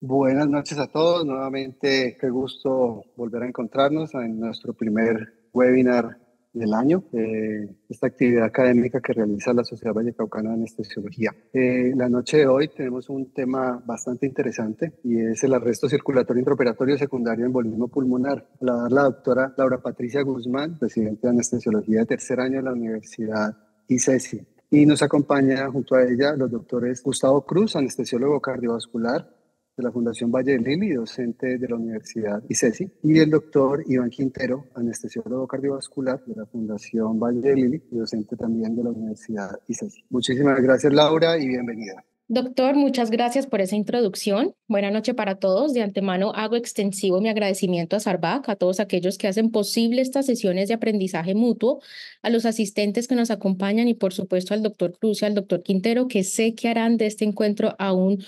Buenas noches a todos. Nuevamente, qué gusto volver a encontrarnos en nuestro primer webinar del año, eh, esta actividad académica que realiza la Sociedad Vallecaucana de Anestesiología. Eh, la noche de hoy tenemos un tema bastante interesante y es el arresto circulatorio intraoperatorio secundario en volumen pulmonar. La dará la doctora Laura Patricia Guzmán, presidenta de anestesiología de tercer año de la Universidad ICESI e y nos acompaña junto a ella los doctores Gustavo Cruz, anestesiólogo cardiovascular, de la Fundación Valle del Lili, docente de la Universidad ICESI, y el doctor Iván Quintero, anestesiólogo cardiovascular de la Fundación Valle del Lili, docente también de la Universidad ICESI. Muchísimas gracias, Laura, y bienvenida. Doctor, muchas gracias por esa introducción. Buenas noches para todos. De antemano hago extensivo mi agradecimiento a Sarbac, a todos aquellos que hacen posible estas sesiones de aprendizaje mutuo, a los asistentes que nos acompañan y por supuesto al doctor Cruz y al doctor Quintero, que sé que harán de este encuentro aún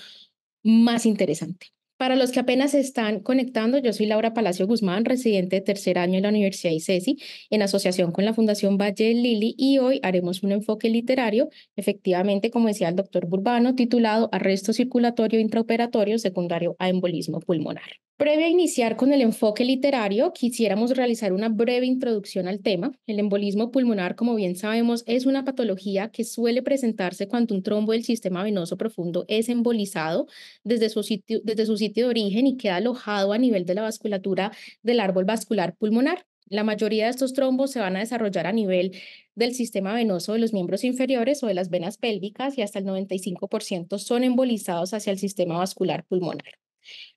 más interesante. Para los que apenas se están conectando, yo soy Laura Palacio Guzmán, residente de tercer año en la Universidad ICESI, en asociación con la Fundación Valle Lili, y hoy haremos un enfoque literario, efectivamente, como decía el doctor Burbano, titulado Arresto circulatorio intraoperatorio secundario a embolismo pulmonar. Previo a iniciar con el enfoque literario, quisiéramos realizar una breve introducción al tema. El embolismo pulmonar, como bien sabemos, es una patología que suele presentarse cuando un trombo del sistema venoso profundo es embolizado desde su sitio, desde su sitio de origen y queda alojado a nivel de la vasculatura del árbol vascular pulmonar. La mayoría de estos trombos se van a desarrollar a nivel del sistema venoso de los miembros inferiores o de las venas pélvicas y hasta el 95% son embolizados hacia el sistema vascular pulmonar.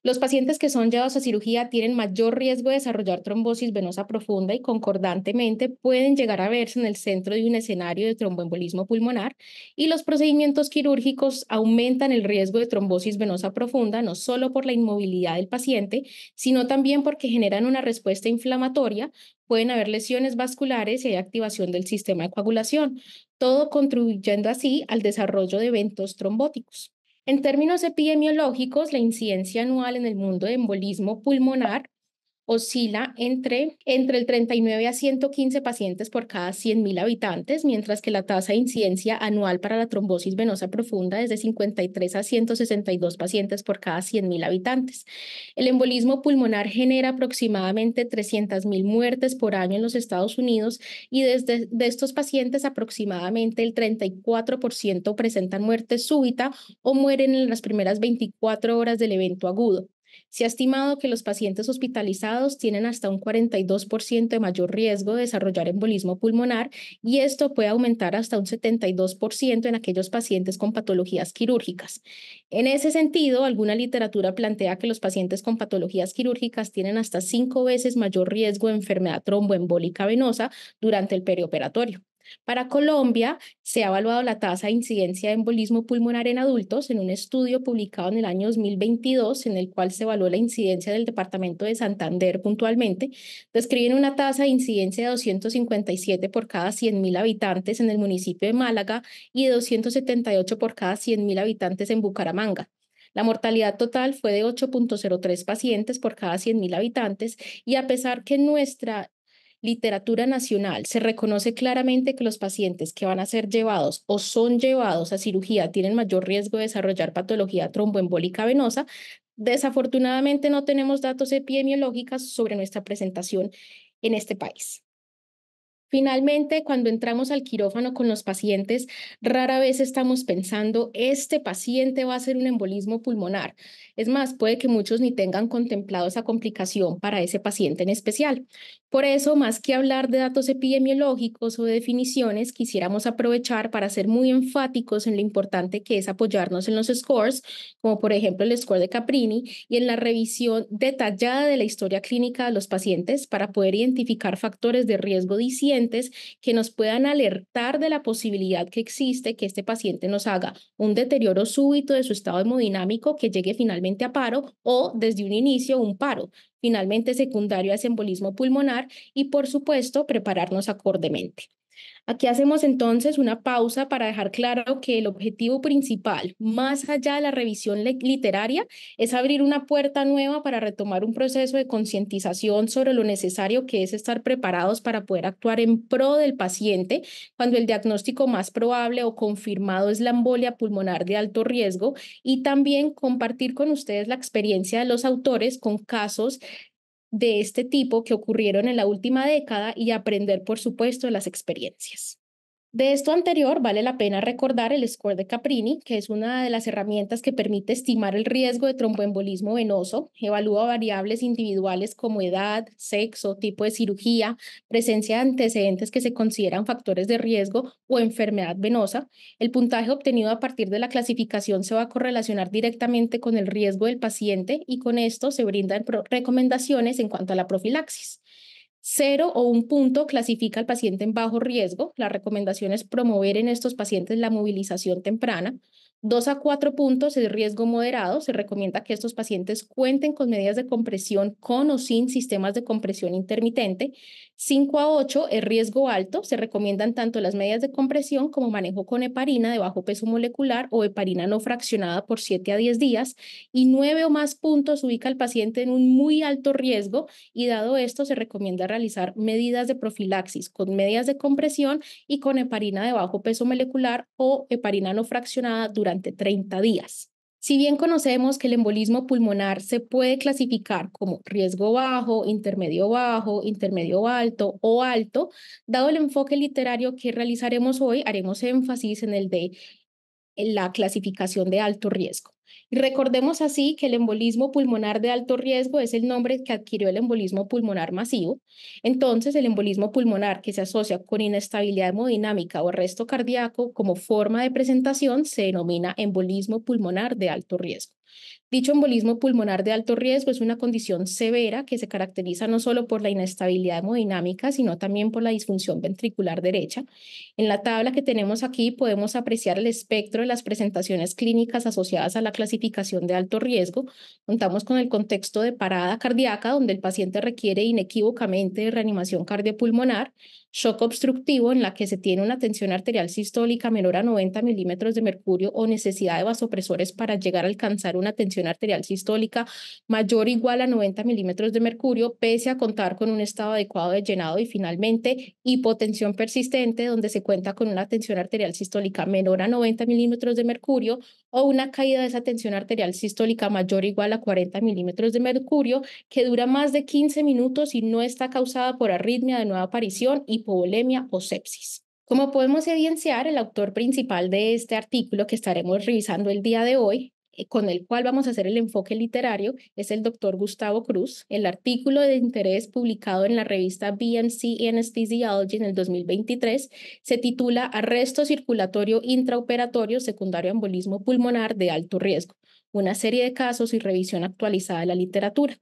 Los pacientes que son llevados a cirugía tienen mayor riesgo de desarrollar trombosis venosa profunda y concordantemente pueden llegar a verse en el centro de un escenario de tromboembolismo pulmonar y los procedimientos quirúrgicos aumentan el riesgo de trombosis venosa profunda no solo por la inmovilidad del paciente, sino también porque generan una respuesta inflamatoria, pueden haber lesiones vasculares y hay activación del sistema de coagulación, todo contribuyendo así al desarrollo de eventos trombóticos. En términos epidemiológicos, la incidencia anual en el mundo de embolismo pulmonar oscila entre, entre el 39 a 115 pacientes por cada 100.000 habitantes, mientras que la tasa de incidencia anual para la trombosis venosa profunda es de 53 a 162 pacientes por cada 100.000 habitantes. El embolismo pulmonar genera aproximadamente 300.000 muertes por año en los Estados Unidos y de estos pacientes aproximadamente el 34% presentan muerte súbita o mueren en las primeras 24 horas del evento agudo. Se ha estimado que los pacientes hospitalizados tienen hasta un 42% de mayor riesgo de desarrollar embolismo pulmonar y esto puede aumentar hasta un 72% en aquellos pacientes con patologías quirúrgicas. En ese sentido, alguna literatura plantea que los pacientes con patologías quirúrgicas tienen hasta cinco veces mayor riesgo de enfermedad tromboembólica venosa durante el perioperatorio. Para Colombia, se ha evaluado la tasa de incidencia de embolismo pulmonar en adultos en un estudio publicado en el año 2022, en el cual se evaluó la incidencia del departamento de Santander puntualmente. Describen una tasa de incidencia de 257 por cada 100.000 habitantes en el municipio de Málaga y de 278 por cada 100.000 habitantes en Bucaramanga. La mortalidad total fue de 8.03 pacientes por cada 100.000 habitantes y a pesar que nuestra literatura nacional se reconoce claramente que los pacientes que van a ser llevados o son llevados a cirugía tienen mayor riesgo de desarrollar patología tromboembólica venosa, desafortunadamente no tenemos datos epidemiológicos sobre nuestra presentación en este país. Finalmente, cuando entramos al quirófano con los pacientes, rara vez estamos pensando, este paciente va a ser un embolismo pulmonar. Es más, puede que muchos ni tengan contemplado esa complicación para ese paciente en especial. Por eso, más que hablar de datos epidemiológicos o de definiciones, quisiéramos aprovechar para ser muy enfáticos en lo importante que es apoyarnos en los scores, como por ejemplo el score de Caprini, y en la revisión detallada de la historia clínica de los pacientes para poder identificar factores de riesgo discientes que nos puedan alertar de la posibilidad que existe que este paciente nos haga un deterioro súbito de su estado hemodinámico que llegue finalmente a paro o desde un inicio un paro, finalmente secundario a simbolismo pulmonar y, por supuesto, prepararnos acordemente. Aquí hacemos entonces una pausa para dejar claro que el objetivo principal, más allá de la revisión literaria, es abrir una puerta nueva para retomar un proceso de concientización sobre lo necesario que es estar preparados para poder actuar en pro del paciente cuando el diagnóstico más probable o confirmado es la embolia pulmonar de alto riesgo y también compartir con ustedes la experiencia de los autores con casos de este tipo que ocurrieron en la última década y aprender, por supuesto, las experiencias. De esto anterior, vale la pena recordar el score de Caprini, que es una de las herramientas que permite estimar el riesgo de tromboembolismo venoso. Evalúa variables individuales como edad, sexo, tipo de cirugía, presencia de antecedentes que se consideran factores de riesgo o enfermedad venosa. El puntaje obtenido a partir de la clasificación se va a correlacionar directamente con el riesgo del paciente y con esto se brindan recomendaciones en cuanto a la profilaxis. Cero o un punto clasifica al paciente en bajo riesgo. La recomendación es promover en estos pacientes la movilización temprana, 2 a 4 puntos es riesgo moderado. Se recomienda que estos pacientes cuenten con medidas de compresión con o sin sistemas de compresión intermitente. 5 a 8 es riesgo alto. Se recomiendan tanto las medidas de compresión como manejo con heparina de bajo peso molecular o heparina no fraccionada por 7 a 10 días. Y 9 o más puntos ubica al paciente en un muy alto riesgo y dado esto se recomienda realizar medidas de profilaxis con medidas de compresión y con heparina de bajo peso molecular o heparina no fraccionada durante 30 días. Si bien conocemos que el embolismo pulmonar se puede clasificar como riesgo bajo, intermedio bajo, intermedio alto o alto, dado el enfoque literario que realizaremos hoy, haremos énfasis en el de la clasificación de alto riesgo. Y recordemos así que el embolismo pulmonar de alto riesgo es el nombre que adquirió el embolismo pulmonar masivo. Entonces, el embolismo pulmonar que se asocia con inestabilidad hemodinámica o arresto cardíaco como forma de presentación se denomina embolismo pulmonar de alto riesgo. Dicho embolismo pulmonar de alto riesgo es una condición severa que se caracteriza no solo por la inestabilidad hemodinámica, sino también por la disfunción ventricular derecha. En la tabla que tenemos aquí podemos apreciar el espectro de las presentaciones clínicas asociadas a la clasificación de alto riesgo. Contamos con el contexto de parada cardíaca, donde el paciente requiere inequívocamente reanimación cardiopulmonar, shock obstructivo en la que se tiene una tensión arterial sistólica menor a 90 milímetros de mercurio o necesidad de vasopresores para llegar a alcanzar una tensión arterial sistólica mayor o igual a 90 milímetros de mercurio, pese a contar con un estado adecuado de llenado y finalmente hipotensión persistente, donde se cuenta con una tensión arterial sistólica menor a 90 milímetros de mercurio o una caída de esa tensión arterial sistólica mayor o igual a 40 milímetros de mercurio, que dura más de 15 minutos y no está causada por arritmia de nueva aparición, hipovolemia o sepsis. Como podemos evidenciar, el autor principal de este artículo que estaremos revisando el día de hoy eh, con el cual vamos a hacer el enfoque literario es el doctor Gustavo Cruz. El artículo de interés publicado en la revista BMC Anesthesiology en el 2023 se titula Arresto circulatorio intraoperatorio secundario embolismo pulmonar de alto riesgo, una serie de casos y revisión actualizada de la literatura.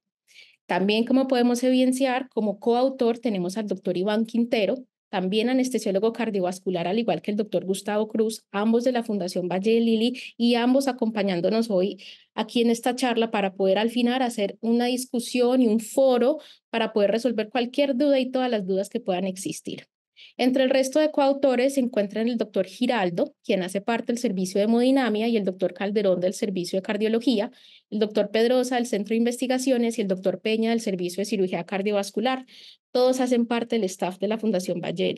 También, como podemos evidenciar, como coautor tenemos al doctor Iván Quintero, también anestesiólogo cardiovascular, al igual que el doctor Gustavo Cruz, ambos de la Fundación Valle de Lili y ambos acompañándonos hoy aquí en esta charla para poder al final hacer una discusión y un foro para poder resolver cualquier duda y todas las dudas que puedan existir. Entre el resto de coautores se encuentran el doctor Giraldo, quien hace parte del servicio de hemodinamia, y el doctor Calderón del servicio de cardiología, el doctor Pedrosa del Centro de Investigaciones y el doctor Peña del Servicio de Cirugía Cardiovascular. Todos hacen parte del staff de la Fundación Valle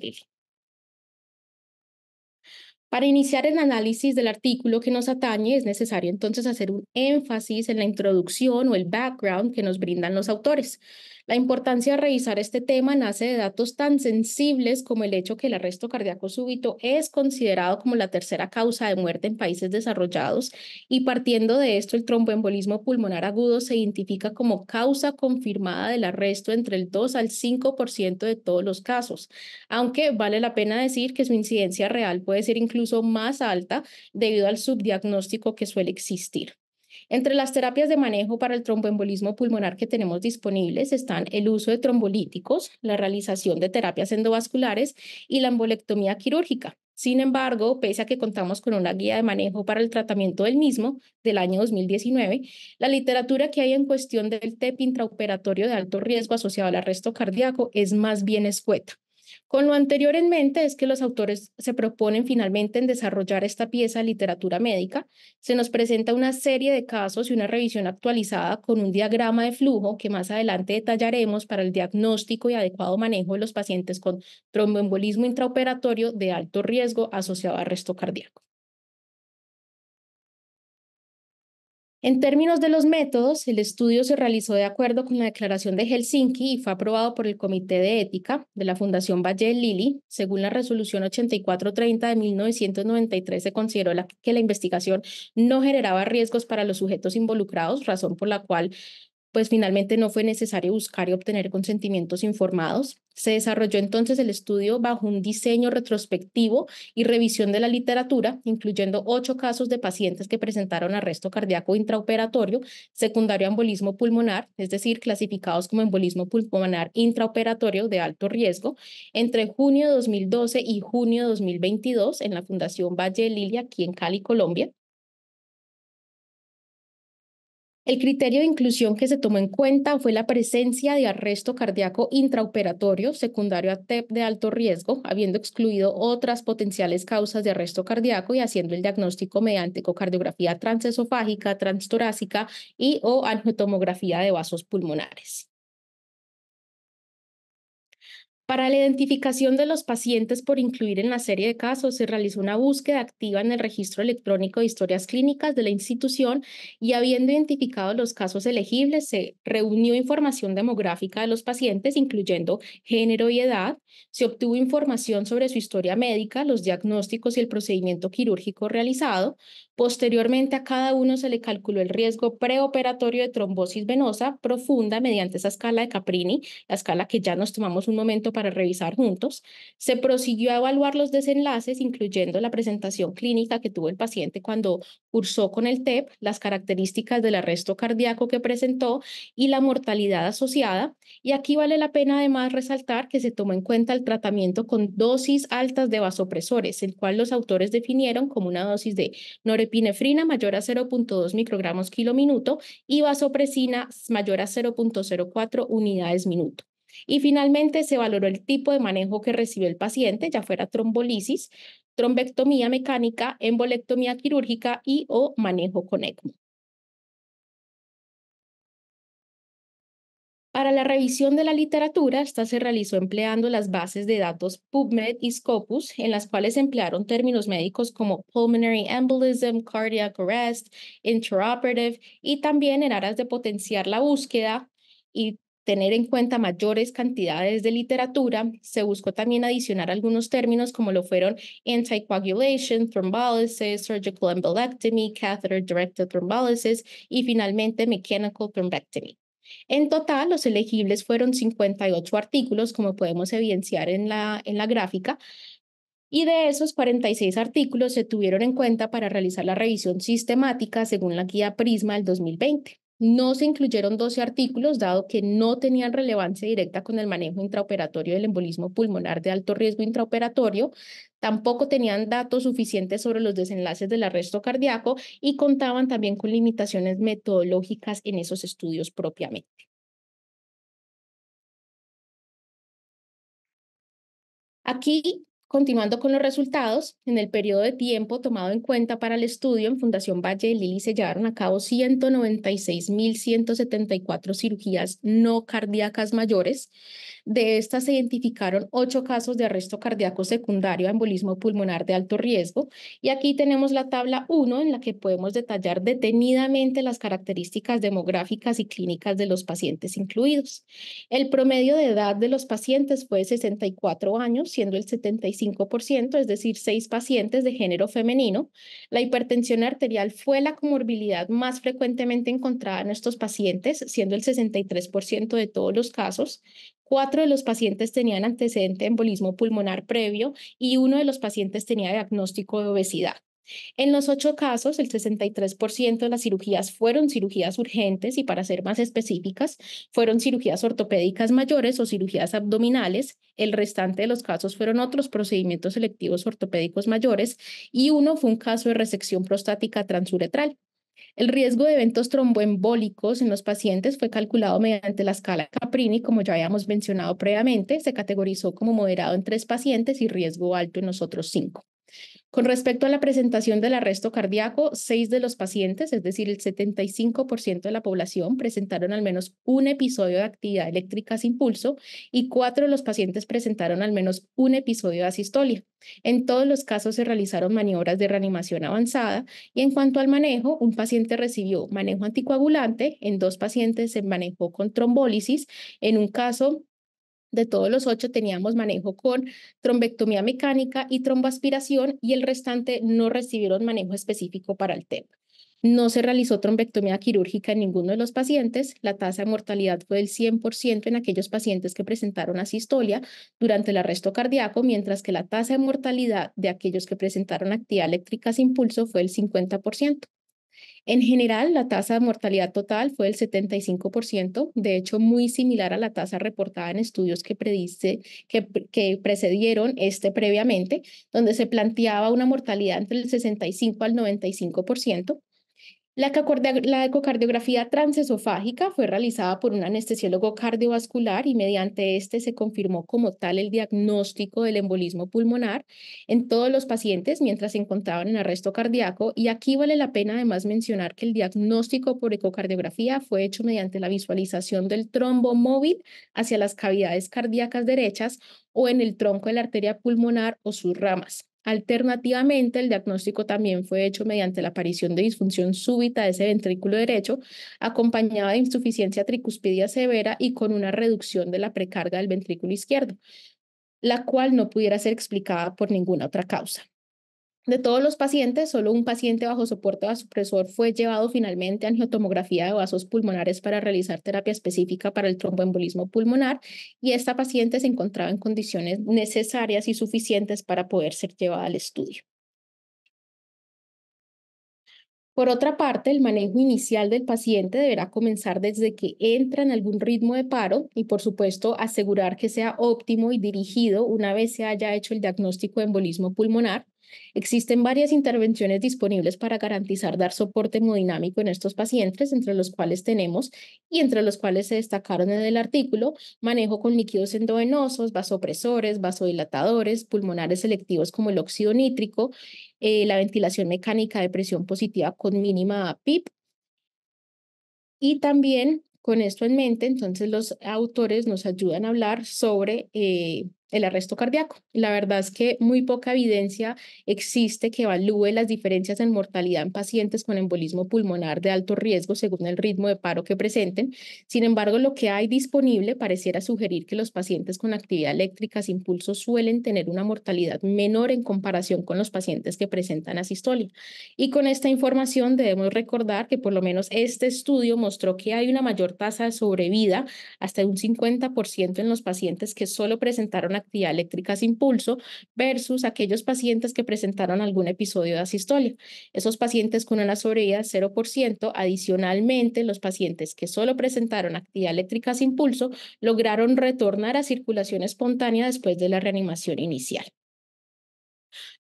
Para iniciar el análisis del artículo que nos atañe, es necesario entonces hacer un énfasis en la introducción o el background que nos brindan los autores. La importancia de revisar este tema nace de datos tan sensibles como el hecho que el arresto cardíaco súbito es considerado como la tercera causa de muerte en países desarrollados y partiendo de esto el tromboembolismo pulmonar agudo se identifica como causa confirmada del arresto entre el 2 al 5% de todos los casos, aunque vale la pena decir que su incidencia real puede ser incluso más alta debido al subdiagnóstico que suele existir. Entre las terapias de manejo para el tromboembolismo pulmonar que tenemos disponibles están el uso de trombolíticos, la realización de terapias endovasculares y la embolectomía quirúrgica. Sin embargo, pese a que contamos con una guía de manejo para el tratamiento del mismo del año 2019, la literatura que hay en cuestión del TEP intraoperatorio de alto riesgo asociado al arresto cardíaco es más bien escueta. Con lo anterior en mente es que los autores se proponen finalmente en desarrollar esta pieza de literatura médica. Se nos presenta una serie de casos y una revisión actualizada con un diagrama de flujo que más adelante detallaremos para el diagnóstico y adecuado manejo de los pacientes con tromboembolismo intraoperatorio de alto riesgo asociado a arresto cardíaco. En términos de los métodos, el estudio se realizó de acuerdo con la Declaración de Helsinki y fue aprobado por el Comité de Ética de la Fundación Valle Lili. Según la resolución 8430 de 1993, se consideró que la investigación no generaba riesgos para los sujetos involucrados, razón por la cual pues finalmente no fue necesario buscar y obtener consentimientos informados. Se desarrolló entonces el estudio bajo un diseño retrospectivo y revisión de la literatura, incluyendo ocho casos de pacientes que presentaron arresto cardíaco intraoperatorio, secundario embolismo pulmonar, es decir, clasificados como embolismo pulmonar intraoperatorio de alto riesgo, entre junio de 2012 y junio de 2022 en la Fundación Valle de Lilia, aquí en Cali, Colombia. El criterio de inclusión que se tomó en cuenta fue la presencia de arresto cardíaco intraoperatorio secundario a TEP de alto riesgo, habiendo excluido otras potenciales causas de arresto cardíaco y haciendo el diagnóstico mediante ecocardiografía transesofágica, transtorácica y o angiotomografía de vasos pulmonares. Para la identificación de los pacientes por incluir en la serie de casos, se realizó una búsqueda activa en el registro electrónico de historias clínicas de la institución y habiendo identificado los casos elegibles, se reunió información demográfica de los pacientes, incluyendo género y edad, se obtuvo información sobre su historia médica, los diagnósticos y el procedimiento quirúrgico realizado. Posteriormente, a cada uno se le calculó el riesgo preoperatorio de trombosis venosa profunda mediante esa escala de Caprini, la escala que ya nos tomamos un momento para para revisar juntos. Se prosiguió a evaluar los desenlaces, incluyendo la presentación clínica que tuvo el paciente cuando cursó con el TEP, las características del arresto cardíaco que presentó y la mortalidad asociada. Y aquí vale la pena además resaltar que se tomó en cuenta el tratamiento con dosis altas de vasopresores, el cual los autores definieron como una dosis de norepinefrina mayor a 0.2 microgramos kilo minuto y vasopresina mayor a 0.04 unidades minuto. Y finalmente se valoró el tipo de manejo que recibió el paciente, ya fuera trombolisis, trombectomía mecánica, embolectomía quirúrgica y o manejo con ECMO. Para la revisión de la literatura, esta se realizó empleando las bases de datos PubMed y Scopus, en las cuales se emplearon términos médicos como pulmonary embolism, cardiac arrest, interoperative, y también en aras de potenciar la búsqueda y tener en cuenta mayores cantidades de literatura, se buscó también adicionar algunos términos como lo fueron anticoagulation, thrombolysis, surgical embolectomy, catheter-directed thrombolysis y finalmente mechanical thrombectomy. En total, los elegibles fueron 58 artículos, como podemos evidenciar en la, en la gráfica, y de esos 46 artículos se tuvieron en cuenta para realizar la revisión sistemática según la guía Prisma del 2020. No se incluyeron 12 artículos, dado que no tenían relevancia directa con el manejo intraoperatorio del embolismo pulmonar de alto riesgo intraoperatorio, tampoco tenían datos suficientes sobre los desenlaces del arresto cardíaco y contaban también con limitaciones metodológicas en esos estudios propiamente. Aquí Continuando con los resultados, en el periodo de tiempo tomado en cuenta para el estudio, en Fundación Valle de Lili se llevaron a cabo 196.174 cirugías no cardíacas mayores, de estas se identificaron ocho casos de arresto cardíaco secundario a embolismo pulmonar de alto riesgo. Y aquí tenemos la tabla 1 en la que podemos detallar detenidamente las características demográficas y clínicas de los pacientes incluidos. El promedio de edad de los pacientes fue de 64 años, siendo el 75%, es decir, seis pacientes de género femenino. La hipertensión arterial fue la comorbilidad más frecuentemente encontrada en estos pacientes, siendo el 63% de todos los casos. Cuatro de los pacientes tenían antecedente de embolismo pulmonar previo y uno de los pacientes tenía diagnóstico de obesidad. En los ocho casos, el 63% de las cirugías fueron cirugías urgentes y, para ser más específicas, fueron cirugías ortopédicas mayores o cirugías abdominales. El restante de los casos fueron otros procedimientos selectivos ortopédicos mayores y uno fue un caso de resección prostática transuretral. El riesgo de eventos tromboembólicos en los pacientes fue calculado mediante la escala Caprini, como ya habíamos mencionado previamente, se categorizó como moderado en tres pacientes y riesgo alto en los otros cinco. Con respecto a la presentación del arresto cardíaco, seis de los pacientes, es decir, el 75% de la población, presentaron al menos un episodio de actividad eléctrica sin pulso y cuatro de los pacientes presentaron al menos un episodio de asistolia. En todos los casos se realizaron maniobras de reanimación avanzada y en cuanto al manejo, un paciente recibió manejo anticoagulante, en dos pacientes se manejó con trombólisis, en un caso de todos los ocho teníamos manejo con trombectomía mecánica y tromboaspiración y el restante no recibieron manejo específico para el tema. No se realizó trombectomía quirúrgica en ninguno de los pacientes. La tasa de mortalidad fue del 100% en aquellos pacientes que presentaron asistolia durante el arresto cardíaco, mientras que la tasa de mortalidad de aquellos que presentaron actividad eléctrica sin pulso fue del 50%. En general, la tasa de mortalidad total fue del 75%, de hecho muy similar a la tasa reportada en estudios que, predice, que, que precedieron este previamente, donde se planteaba una mortalidad entre el 65 al 95%. La ecocardiografía transesofágica fue realizada por un anestesiólogo cardiovascular y mediante este se confirmó como tal el diagnóstico del embolismo pulmonar en todos los pacientes mientras se encontraban en arresto cardíaco y aquí vale la pena además mencionar que el diagnóstico por ecocardiografía fue hecho mediante la visualización del trombo móvil hacia las cavidades cardíacas derechas o en el tronco de la arteria pulmonar o sus ramas. Alternativamente, el diagnóstico también fue hecho mediante la aparición de disfunción súbita de ese ventrículo derecho, acompañada de insuficiencia tricuspidia severa y con una reducción de la precarga del ventrículo izquierdo, la cual no pudiera ser explicada por ninguna otra causa. De todos los pacientes, solo un paciente bajo soporte vasopresor fue llevado finalmente a angiotomografía de vasos pulmonares para realizar terapia específica para el tromboembolismo pulmonar y esta paciente se encontraba en condiciones necesarias y suficientes para poder ser llevada al estudio. Por otra parte, el manejo inicial del paciente deberá comenzar desde que entra en algún ritmo de paro y, por supuesto, asegurar que sea óptimo y dirigido una vez se haya hecho el diagnóstico de embolismo pulmonar Existen varias intervenciones disponibles para garantizar dar soporte hemodinámico en estos pacientes, entre los cuales tenemos y entre los cuales se destacaron en el artículo manejo con líquidos endovenosos, vasopresores, vasodilatadores, pulmonares selectivos como el óxido nítrico, eh, la ventilación mecánica de presión positiva con mínima PIP. Y también con esto en mente, entonces los autores nos ayudan a hablar sobre eh, el arresto cardíaco. La verdad es que muy poca evidencia existe que evalúe las diferencias en mortalidad en pacientes con embolismo pulmonar de alto riesgo según el ritmo de paro que presenten. Sin embargo, lo que hay disponible pareciera sugerir que los pacientes con actividad eléctrica sin pulso suelen tener una mortalidad menor en comparación con los pacientes que presentan asistolia. Y con esta información debemos recordar que por lo menos este estudio mostró que hay una mayor tasa de sobrevida hasta un 50% en los pacientes que solo presentaron actividad eléctrica sin pulso versus aquellos pacientes que presentaron algún episodio de asistolia. Esos pacientes con una sobrevida 0%, adicionalmente los pacientes que solo presentaron actividad eléctrica sin pulso lograron retornar a circulación espontánea después de la reanimación inicial.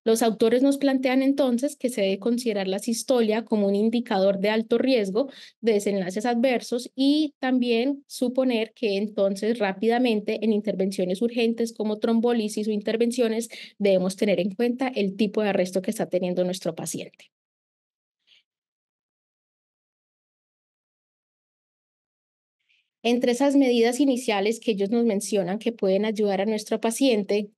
Los autores nos plantean entonces que se debe considerar la sistolia como un indicador de alto riesgo de desenlaces adversos y también suponer que entonces rápidamente en intervenciones urgentes como trombolisis o intervenciones debemos tener en cuenta el tipo de arresto que está teniendo nuestro paciente. Entre esas medidas iniciales que ellos nos mencionan que pueden ayudar a nuestro paciente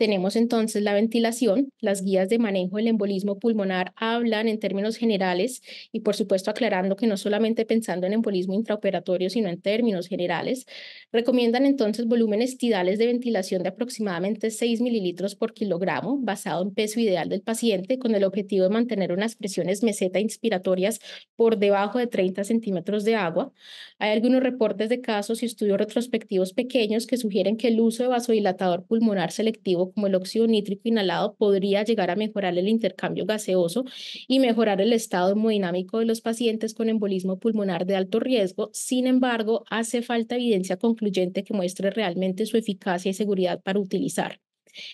tenemos entonces la ventilación. Las guías de manejo del embolismo pulmonar hablan en términos generales y por supuesto aclarando que no solamente pensando en embolismo intraoperatorio, sino en términos generales. Recomiendan entonces volúmenes tidales de ventilación de aproximadamente 6 mililitros por kilogramo, basado en peso ideal del paciente, con el objetivo de mantener unas presiones meseta inspiratorias por debajo de 30 centímetros de agua. Hay algunos reportes de casos y estudios retrospectivos pequeños que sugieren que el uso de vasodilatador pulmonar selectivo como el óxido nítrico inhalado podría llegar a mejorar el intercambio gaseoso y mejorar el estado hemodinámico de los pacientes con embolismo pulmonar de alto riesgo. Sin embargo, hace falta evidencia concluyente que muestre realmente su eficacia y seguridad para utilizar.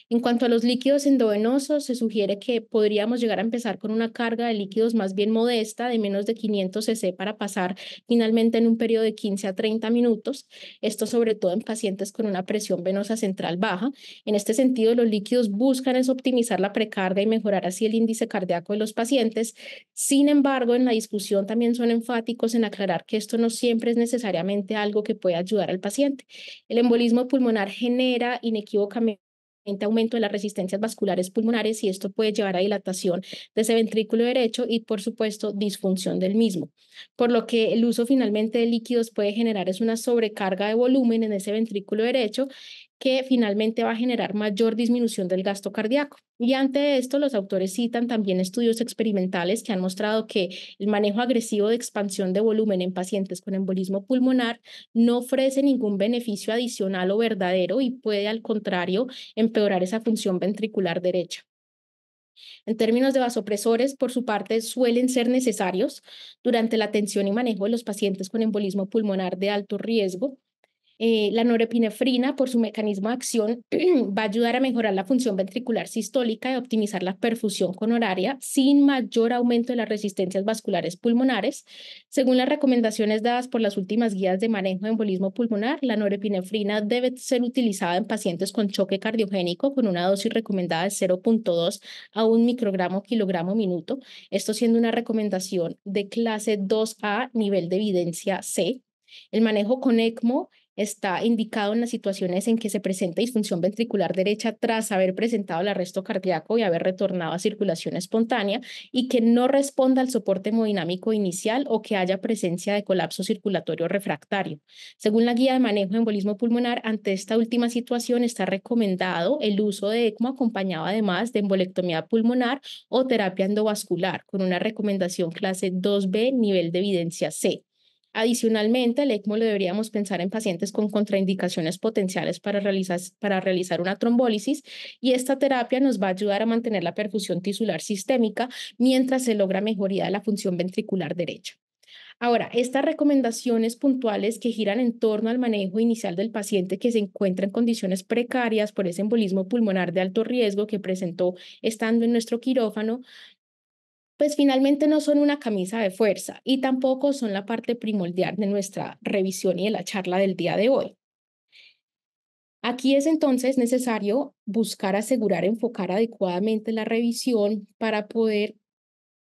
En cuanto a los líquidos endovenosos, se sugiere que podríamos llegar a empezar con una carga de líquidos más bien modesta, de menos de 500 cc, para pasar finalmente en un periodo de 15 a 30 minutos. Esto sobre todo en pacientes con una presión venosa central baja. En este sentido, los líquidos buscan es optimizar la precarga y mejorar así el índice cardíaco de los pacientes. Sin embargo, en la discusión también son enfáticos en aclarar que esto no siempre es necesariamente algo que puede ayudar al paciente. El embolismo pulmonar genera inequívocamente aumento de las resistencias vasculares pulmonares y esto puede llevar a dilatación de ese ventrículo derecho y por supuesto disfunción del mismo. Por lo que el uso finalmente de líquidos puede generar es una sobrecarga de volumen en ese ventrículo derecho que finalmente va a generar mayor disminución del gasto cardíaco. Y ante esto, los autores citan también estudios experimentales que han mostrado que el manejo agresivo de expansión de volumen en pacientes con embolismo pulmonar no ofrece ningún beneficio adicional o verdadero y puede, al contrario, empeorar esa función ventricular derecha. En términos de vasopresores, por su parte, suelen ser necesarios durante la atención y manejo de los pacientes con embolismo pulmonar de alto riesgo, eh, la norepinefrina, por su mecanismo de acción, va a ayudar a mejorar la función ventricular sistólica y optimizar la perfusión coronaria sin mayor aumento de las resistencias vasculares pulmonares. Según las recomendaciones dadas por las últimas guías de manejo de embolismo pulmonar, la norepinefrina debe ser utilizada en pacientes con choque cardiogénico con una dosis recomendada de 0.2 a un microgramo kilogramo minuto, esto siendo una recomendación de clase 2A, nivel de evidencia C. El manejo con ECMO está indicado en las situaciones en que se presenta disfunción ventricular derecha tras haber presentado el arresto cardíaco y haber retornado a circulación espontánea y que no responda al soporte hemodinámico inicial o que haya presencia de colapso circulatorio refractario. Según la guía de manejo de embolismo pulmonar, ante esta última situación está recomendado el uso de ECMO acompañado además de embolectomía pulmonar o terapia endovascular con una recomendación clase 2B nivel de evidencia C. Adicionalmente, el ECMO lo deberíamos pensar en pacientes con contraindicaciones potenciales para realizar, para realizar una trombólisis y esta terapia nos va a ayudar a mantener la perfusión tisular sistémica mientras se logra mejoría de la función ventricular derecha. Ahora, estas recomendaciones puntuales que giran en torno al manejo inicial del paciente que se encuentra en condiciones precarias por ese embolismo pulmonar de alto riesgo que presentó estando en nuestro quirófano, pues finalmente no son una camisa de fuerza y tampoco son la parte primordial de nuestra revisión y de la charla del día de hoy. Aquí es entonces necesario buscar asegurar, enfocar adecuadamente la revisión para poder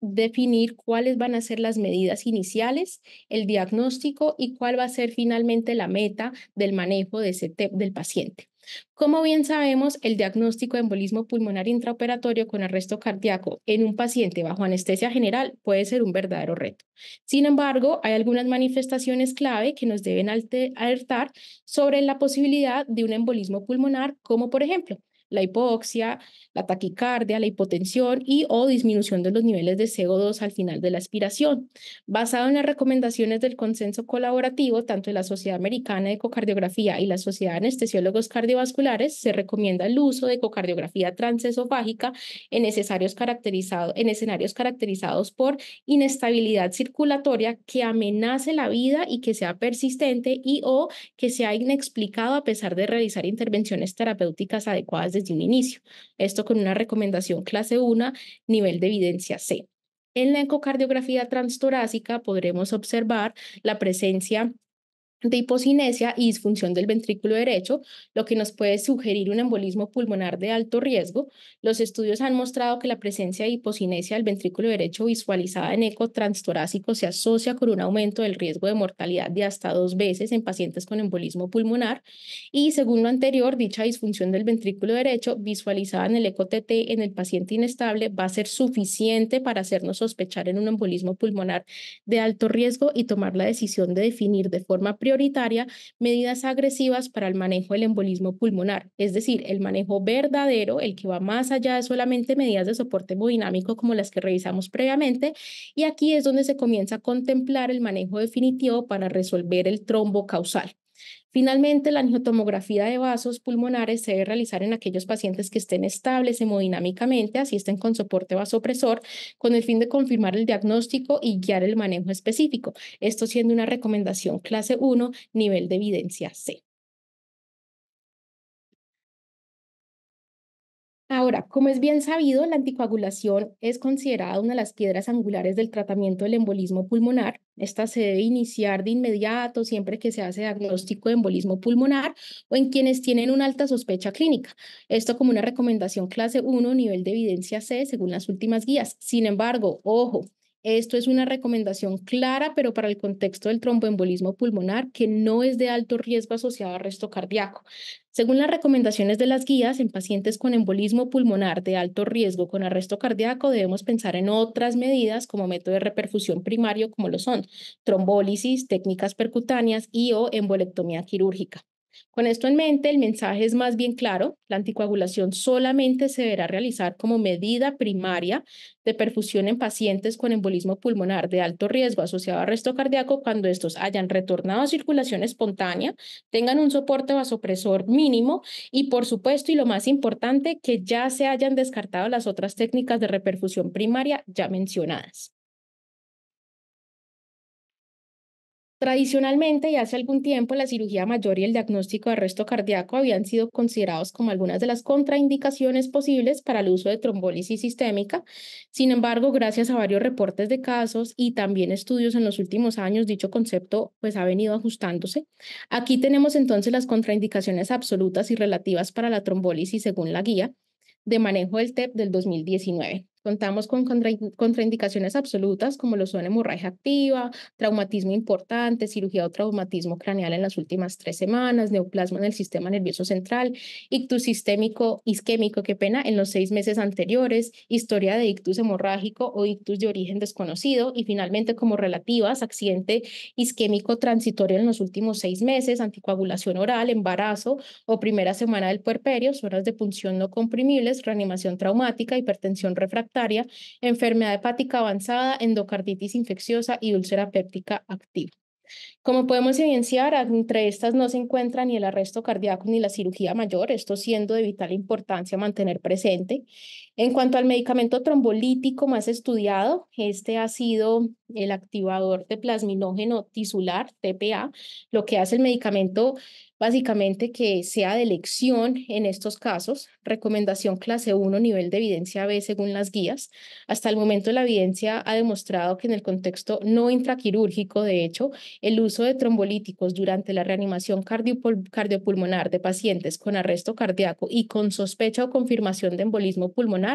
definir cuáles van a ser las medidas iniciales, el diagnóstico y cuál va a ser finalmente la meta del manejo de ese del paciente. Como bien sabemos, el diagnóstico de embolismo pulmonar intraoperatorio con arresto cardíaco en un paciente bajo anestesia general puede ser un verdadero reto. Sin embargo, hay algunas manifestaciones clave que nos deben alertar sobre la posibilidad de un embolismo pulmonar, como por ejemplo la hipoxia, la taquicardia, la hipotensión y o disminución de los niveles de CO2 al final de la aspiración. Basado en las recomendaciones del consenso colaborativo, tanto de la Sociedad Americana de Ecocardiografía y la Sociedad de Anestesiólogos Cardiovasculares, se recomienda el uso de ecocardiografía transesofágica en, escenarios caracterizados por inestabilidad circulatoria que amenace la vida y que sea persistente y o que sea inexplicado a pesar de realizar intervenciones terapéuticas adecuadas desde un inicio. Esto con una recomendación clase 1, nivel de evidencia C. En la ecocardiografía transtorácica podremos observar la presencia de hipocinesia y disfunción del ventrículo derecho, lo que nos puede sugerir un embolismo pulmonar de alto riesgo. Los estudios han mostrado que la presencia de hipocinesia del ventrículo derecho visualizada en eco transtorácico se asocia con un aumento del riesgo de mortalidad de hasta dos veces en pacientes con embolismo pulmonar y, según lo anterior, dicha disfunción del ventrículo derecho visualizada en el eco en el paciente inestable va a ser suficiente para hacernos sospechar en un embolismo pulmonar de alto riesgo y tomar la decisión de definir de forma prioritaria medidas agresivas para el manejo del embolismo pulmonar, es decir, el manejo verdadero, el que va más allá de solamente medidas de soporte hemodinámico como las que revisamos previamente, y aquí es donde se comienza a contemplar el manejo definitivo para resolver el trombo causal. Finalmente, la angiotomografía de vasos pulmonares se debe realizar en aquellos pacientes que estén estables hemodinámicamente, así estén con soporte vasopresor, con el fin de confirmar el diagnóstico y guiar el manejo específico. Esto siendo una recomendación clase 1, nivel de evidencia C. Ahora, como es bien sabido, la anticoagulación es considerada una de las piedras angulares del tratamiento del embolismo pulmonar. Esta se debe iniciar de inmediato siempre que se hace diagnóstico de embolismo pulmonar o en quienes tienen una alta sospecha clínica. Esto como una recomendación clase 1, nivel de evidencia C, según las últimas guías. Sin embargo, ojo, esto es una recomendación clara, pero para el contexto del tromboembolismo pulmonar, que no es de alto riesgo asociado a arresto cardíaco. Según las recomendaciones de las guías, en pacientes con embolismo pulmonar de alto riesgo con arresto cardíaco, debemos pensar en otras medidas como método de reperfusión primario, como lo son trombólisis, técnicas percutáneas y o embolectomía quirúrgica. Con esto en mente, el mensaje es más bien claro, la anticoagulación solamente se deberá realizar como medida primaria de perfusión en pacientes con embolismo pulmonar de alto riesgo asociado a arresto cardíaco cuando estos hayan retornado a circulación espontánea, tengan un soporte vasopresor mínimo y, por supuesto, y lo más importante, que ya se hayan descartado las otras técnicas de reperfusión primaria ya mencionadas. Tradicionalmente y hace algún tiempo la cirugía mayor y el diagnóstico de arresto cardíaco habían sido considerados como algunas de las contraindicaciones posibles para el uso de trombólisis sistémica. Sin embargo, gracias a varios reportes de casos y también estudios en los últimos años, dicho concepto pues ha venido ajustándose. Aquí tenemos entonces las contraindicaciones absolutas y relativas para la trombólisis según la guía de manejo del TEP del 2019. Contamos con contraindicaciones absolutas como lo son hemorragia activa, traumatismo importante, cirugía o traumatismo craneal en las últimas tres semanas, neoplasma en el sistema nervioso central, ictus sistémico isquémico, que pena, en los seis meses anteriores, historia de ictus hemorrágico o ictus de origen desconocido y finalmente como relativas, accidente isquémico transitorio en los últimos seis meses, anticoagulación oral, embarazo o primera semana del puerperio, zonas de punción no comprimibles, reanimación traumática, hipertensión refractaria enfermedad hepática avanzada, endocarditis infecciosa y úlcera péptica activa. Como podemos evidenciar, entre estas no se encuentra ni el arresto cardíaco ni la cirugía mayor, esto siendo de vital importancia mantener presente. En cuanto al medicamento trombolítico más estudiado, este ha sido el activador de plasminógeno tisular, TPA, lo que hace el medicamento básicamente que sea de elección en estos casos, recomendación clase 1, nivel de evidencia B según las guías. Hasta el momento la evidencia ha demostrado que en el contexto no intraquirúrgico, de hecho, el uso de trombolíticos durante la reanimación cardiopulmonar de pacientes con arresto cardíaco y con sospecha o confirmación de embolismo pulmonar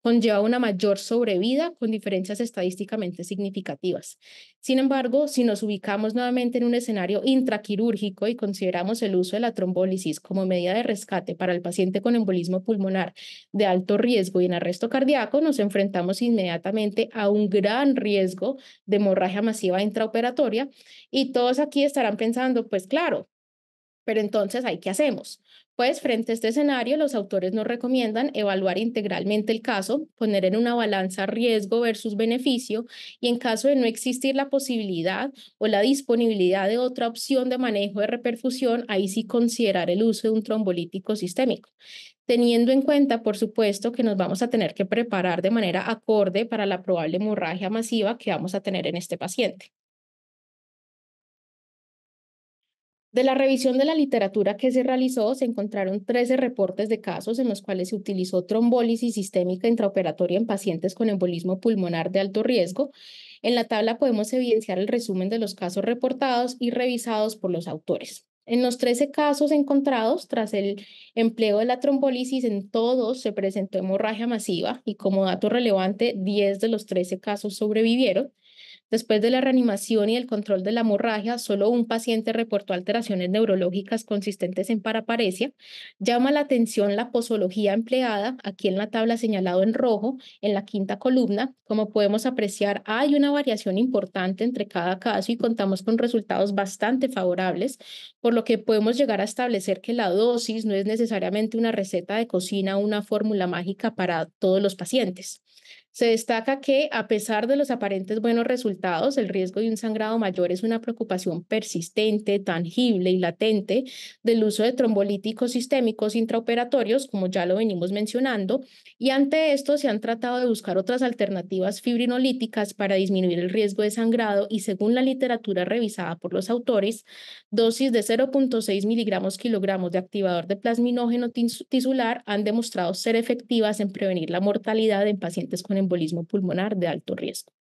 conlleva una mayor sobrevida con diferencias estadísticamente significativas. Sin embargo, si nos ubicamos nuevamente en un escenario intraquirúrgico y consideramos el uso de la trombólisis como medida de rescate para el paciente con embolismo pulmonar de alto riesgo y en arresto cardíaco, nos enfrentamos inmediatamente a un gran riesgo de hemorragia masiva intraoperatoria y todos aquí estarán pensando, pues claro, pero entonces, ¿ahí qué hacemos? Pues frente a este escenario, los autores nos recomiendan evaluar integralmente el caso, poner en una balanza riesgo versus beneficio y en caso de no existir la posibilidad o la disponibilidad de otra opción de manejo de reperfusión, ahí sí considerar el uso de un trombolítico sistémico teniendo en cuenta, por supuesto, que nos vamos a tener que preparar de manera acorde para la probable hemorragia masiva que vamos a tener en este paciente. De la revisión de la literatura que se realizó, se encontraron 13 reportes de casos en los cuales se utilizó trombólisis sistémica intraoperatoria en pacientes con embolismo pulmonar de alto riesgo. En la tabla podemos evidenciar el resumen de los casos reportados y revisados por los autores. En los 13 casos encontrados, tras el empleo de la trombólisis, en todos se presentó hemorragia masiva y como dato relevante, 10 de los 13 casos sobrevivieron. Después de la reanimación y el control de la hemorragia, solo un paciente reportó alteraciones neurológicas consistentes en paraparesia. Llama la atención la posología empleada, aquí en la tabla señalado en rojo, en la quinta columna. Como podemos apreciar, hay una variación importante entre cada caso y contamos con resultados bastante favorables, por lo que podemos llegar a establecer que la dosis no es necesariamente una receta de cocina o una fórmula mágica para todos los pacientes. Se destaca que, a pesar de los aparentes buenos resultados, el riesgo de un sangrado mayor es una preocupación persistente, tangible y latente del uso de trombolíticos sistémicos intraoperatorios, como ya lo venimos mencionando, y ante esto se han tratado de buscar otras alternativas fibrinolíticas para disminuir el riesgo de sangrado y según la literatura revisada por los autores, dosis de 0.6 miligramos kilogramos de activador de plasminógeno tisular han demostrado ser efectivas en prevenir la mortalidad en pacientes con pulmonar de alto riesgo.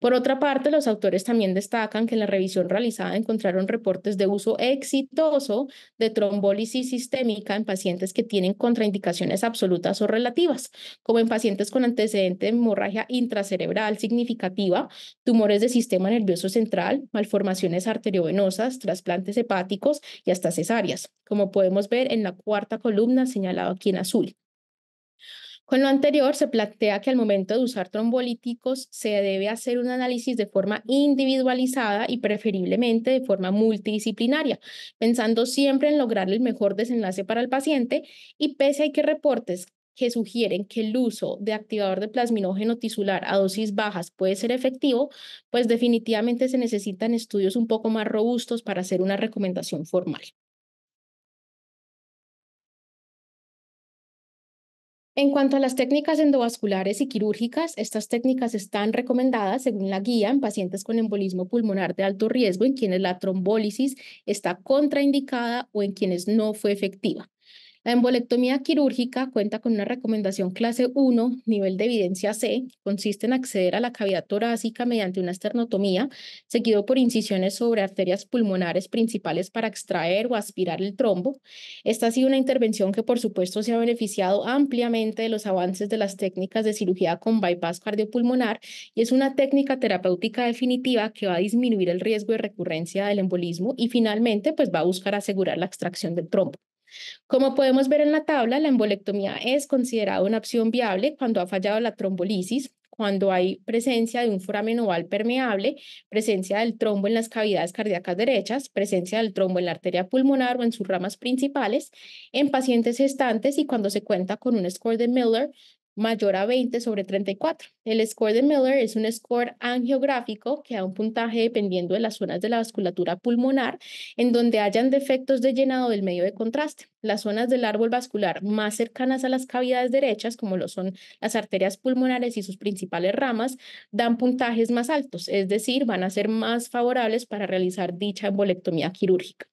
Por otra parte, los autores también destacan que en la revisión realizada encontraron reportes de uso exitoso de trombólisis sistémica en pacientes que tienen contraindicaciones absolutas o relativas, como en pacientes con antecedente de hemorragia intracerebral significativa, tumores de sistema nervioso central, malformaciones arteriovenosas, trasplantes hepáticos y hasta cesáreas, como podemos ver en la cuarta columna señalado aquí en azul. Con lo anterior, se plantea que al momento de usar trombolíticos se debe hacer un análisis de forma individualizada y preferiblemente de forma multidisciplinaria, pensando siempre en lograr el mejor desenlace para el paciente y pese a que reportes que sugieren que el uso de activador de plasminógeno tisular a dosis bajas puede ser efectivo, pues definitivamente se necesitan estudios un poco más robustos para hacer una recomendación formal. En cuanto a las técnicas endovasculares y quirúrgicas, estas técnicas están recomendadas según la guía en pacientes con embolismo pulmonar de alto riesgo en quienes la trombólisis está contraindicada o en quienes no fue efectiva. La embolectomía quirúrgica cuenta con una recomendación clase 1, nivel de evidencia C, consiste en acceder a la cavidad torácica mediante una esternotomía, seguido por incisiones sobre arterias pulmonares principales para extraer o aspirar el trombo. Esta ha sido una intervención que, por supuesto, se ha beneficiado ampliamente de los avances de las técnicas de cirugía con bypass cardiopulmonar y es una técnica terapéutica definitiva que va a disminuir el riesgo de recurrencia del embolismo y finalmente, pues va a buscar asegurar la extracción del trombo. Como podemos ver en la tabla, la embolectomía es considerada una opción viable cuando ha fallado la trombolisis, cuando hay presencia de un foramen oval permeable, presencia del trombo en las cavidades cardíacas derechas, presencia del trombo en la arteria pulmonar o en sus ramas principales, en pacientes gestantes y cuando se cuenta con un score de Miller mayor a 20 sobre 34. El score de Miller es un score angiográfico que da un puntaje dependiendo de las zonas de la vasculatura pulmonar en donde hayan defectos de llenado del medio de contraste. Las zonas del árbol vascular más cercanas a las cavidades derechas, como lo son las arterias pulmonares y sus principales ramas, dan puntajes más altos, es decir, van a ser más favorables para realizar dicha embolectomía quirúrgica.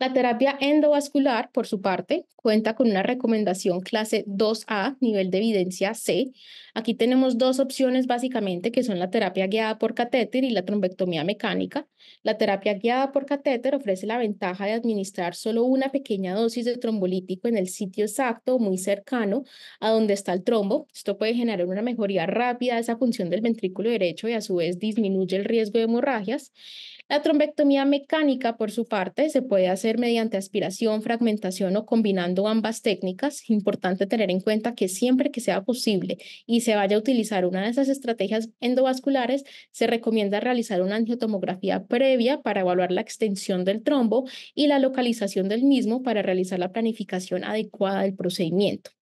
La terapia endovascular, por su parte, cuenta con una recomendación clase 2A, nivel de evidencia C. Aquí tenemos dos opciones básicamente, que son la terapia guiada por catéter y la trombectomía mecánica. La terapia guiada por catéter ofrece la ventaja de administrar solo una pequeña dosis de trombolítico en el sitio exacto muy cercano a donde está el trombo. Esto puede generar una mejoría rápida de esa función del ventrículo derecho y a su vez disminuye el riesgo de hemorragias. La trombectomía mecánica, por su parte, se puede hacer mediante aspiración, fragmentación o combinando ambas técnicas. Importante tener en cuenta que siempre que sea posible y se vaya a utilizar una de esas estrategias endovasculares, se recomienda realizar una angiotomografía previa para evaluar la extensión del trombo y la localización del mismo para realizar la planificación adecuada del procedimiento.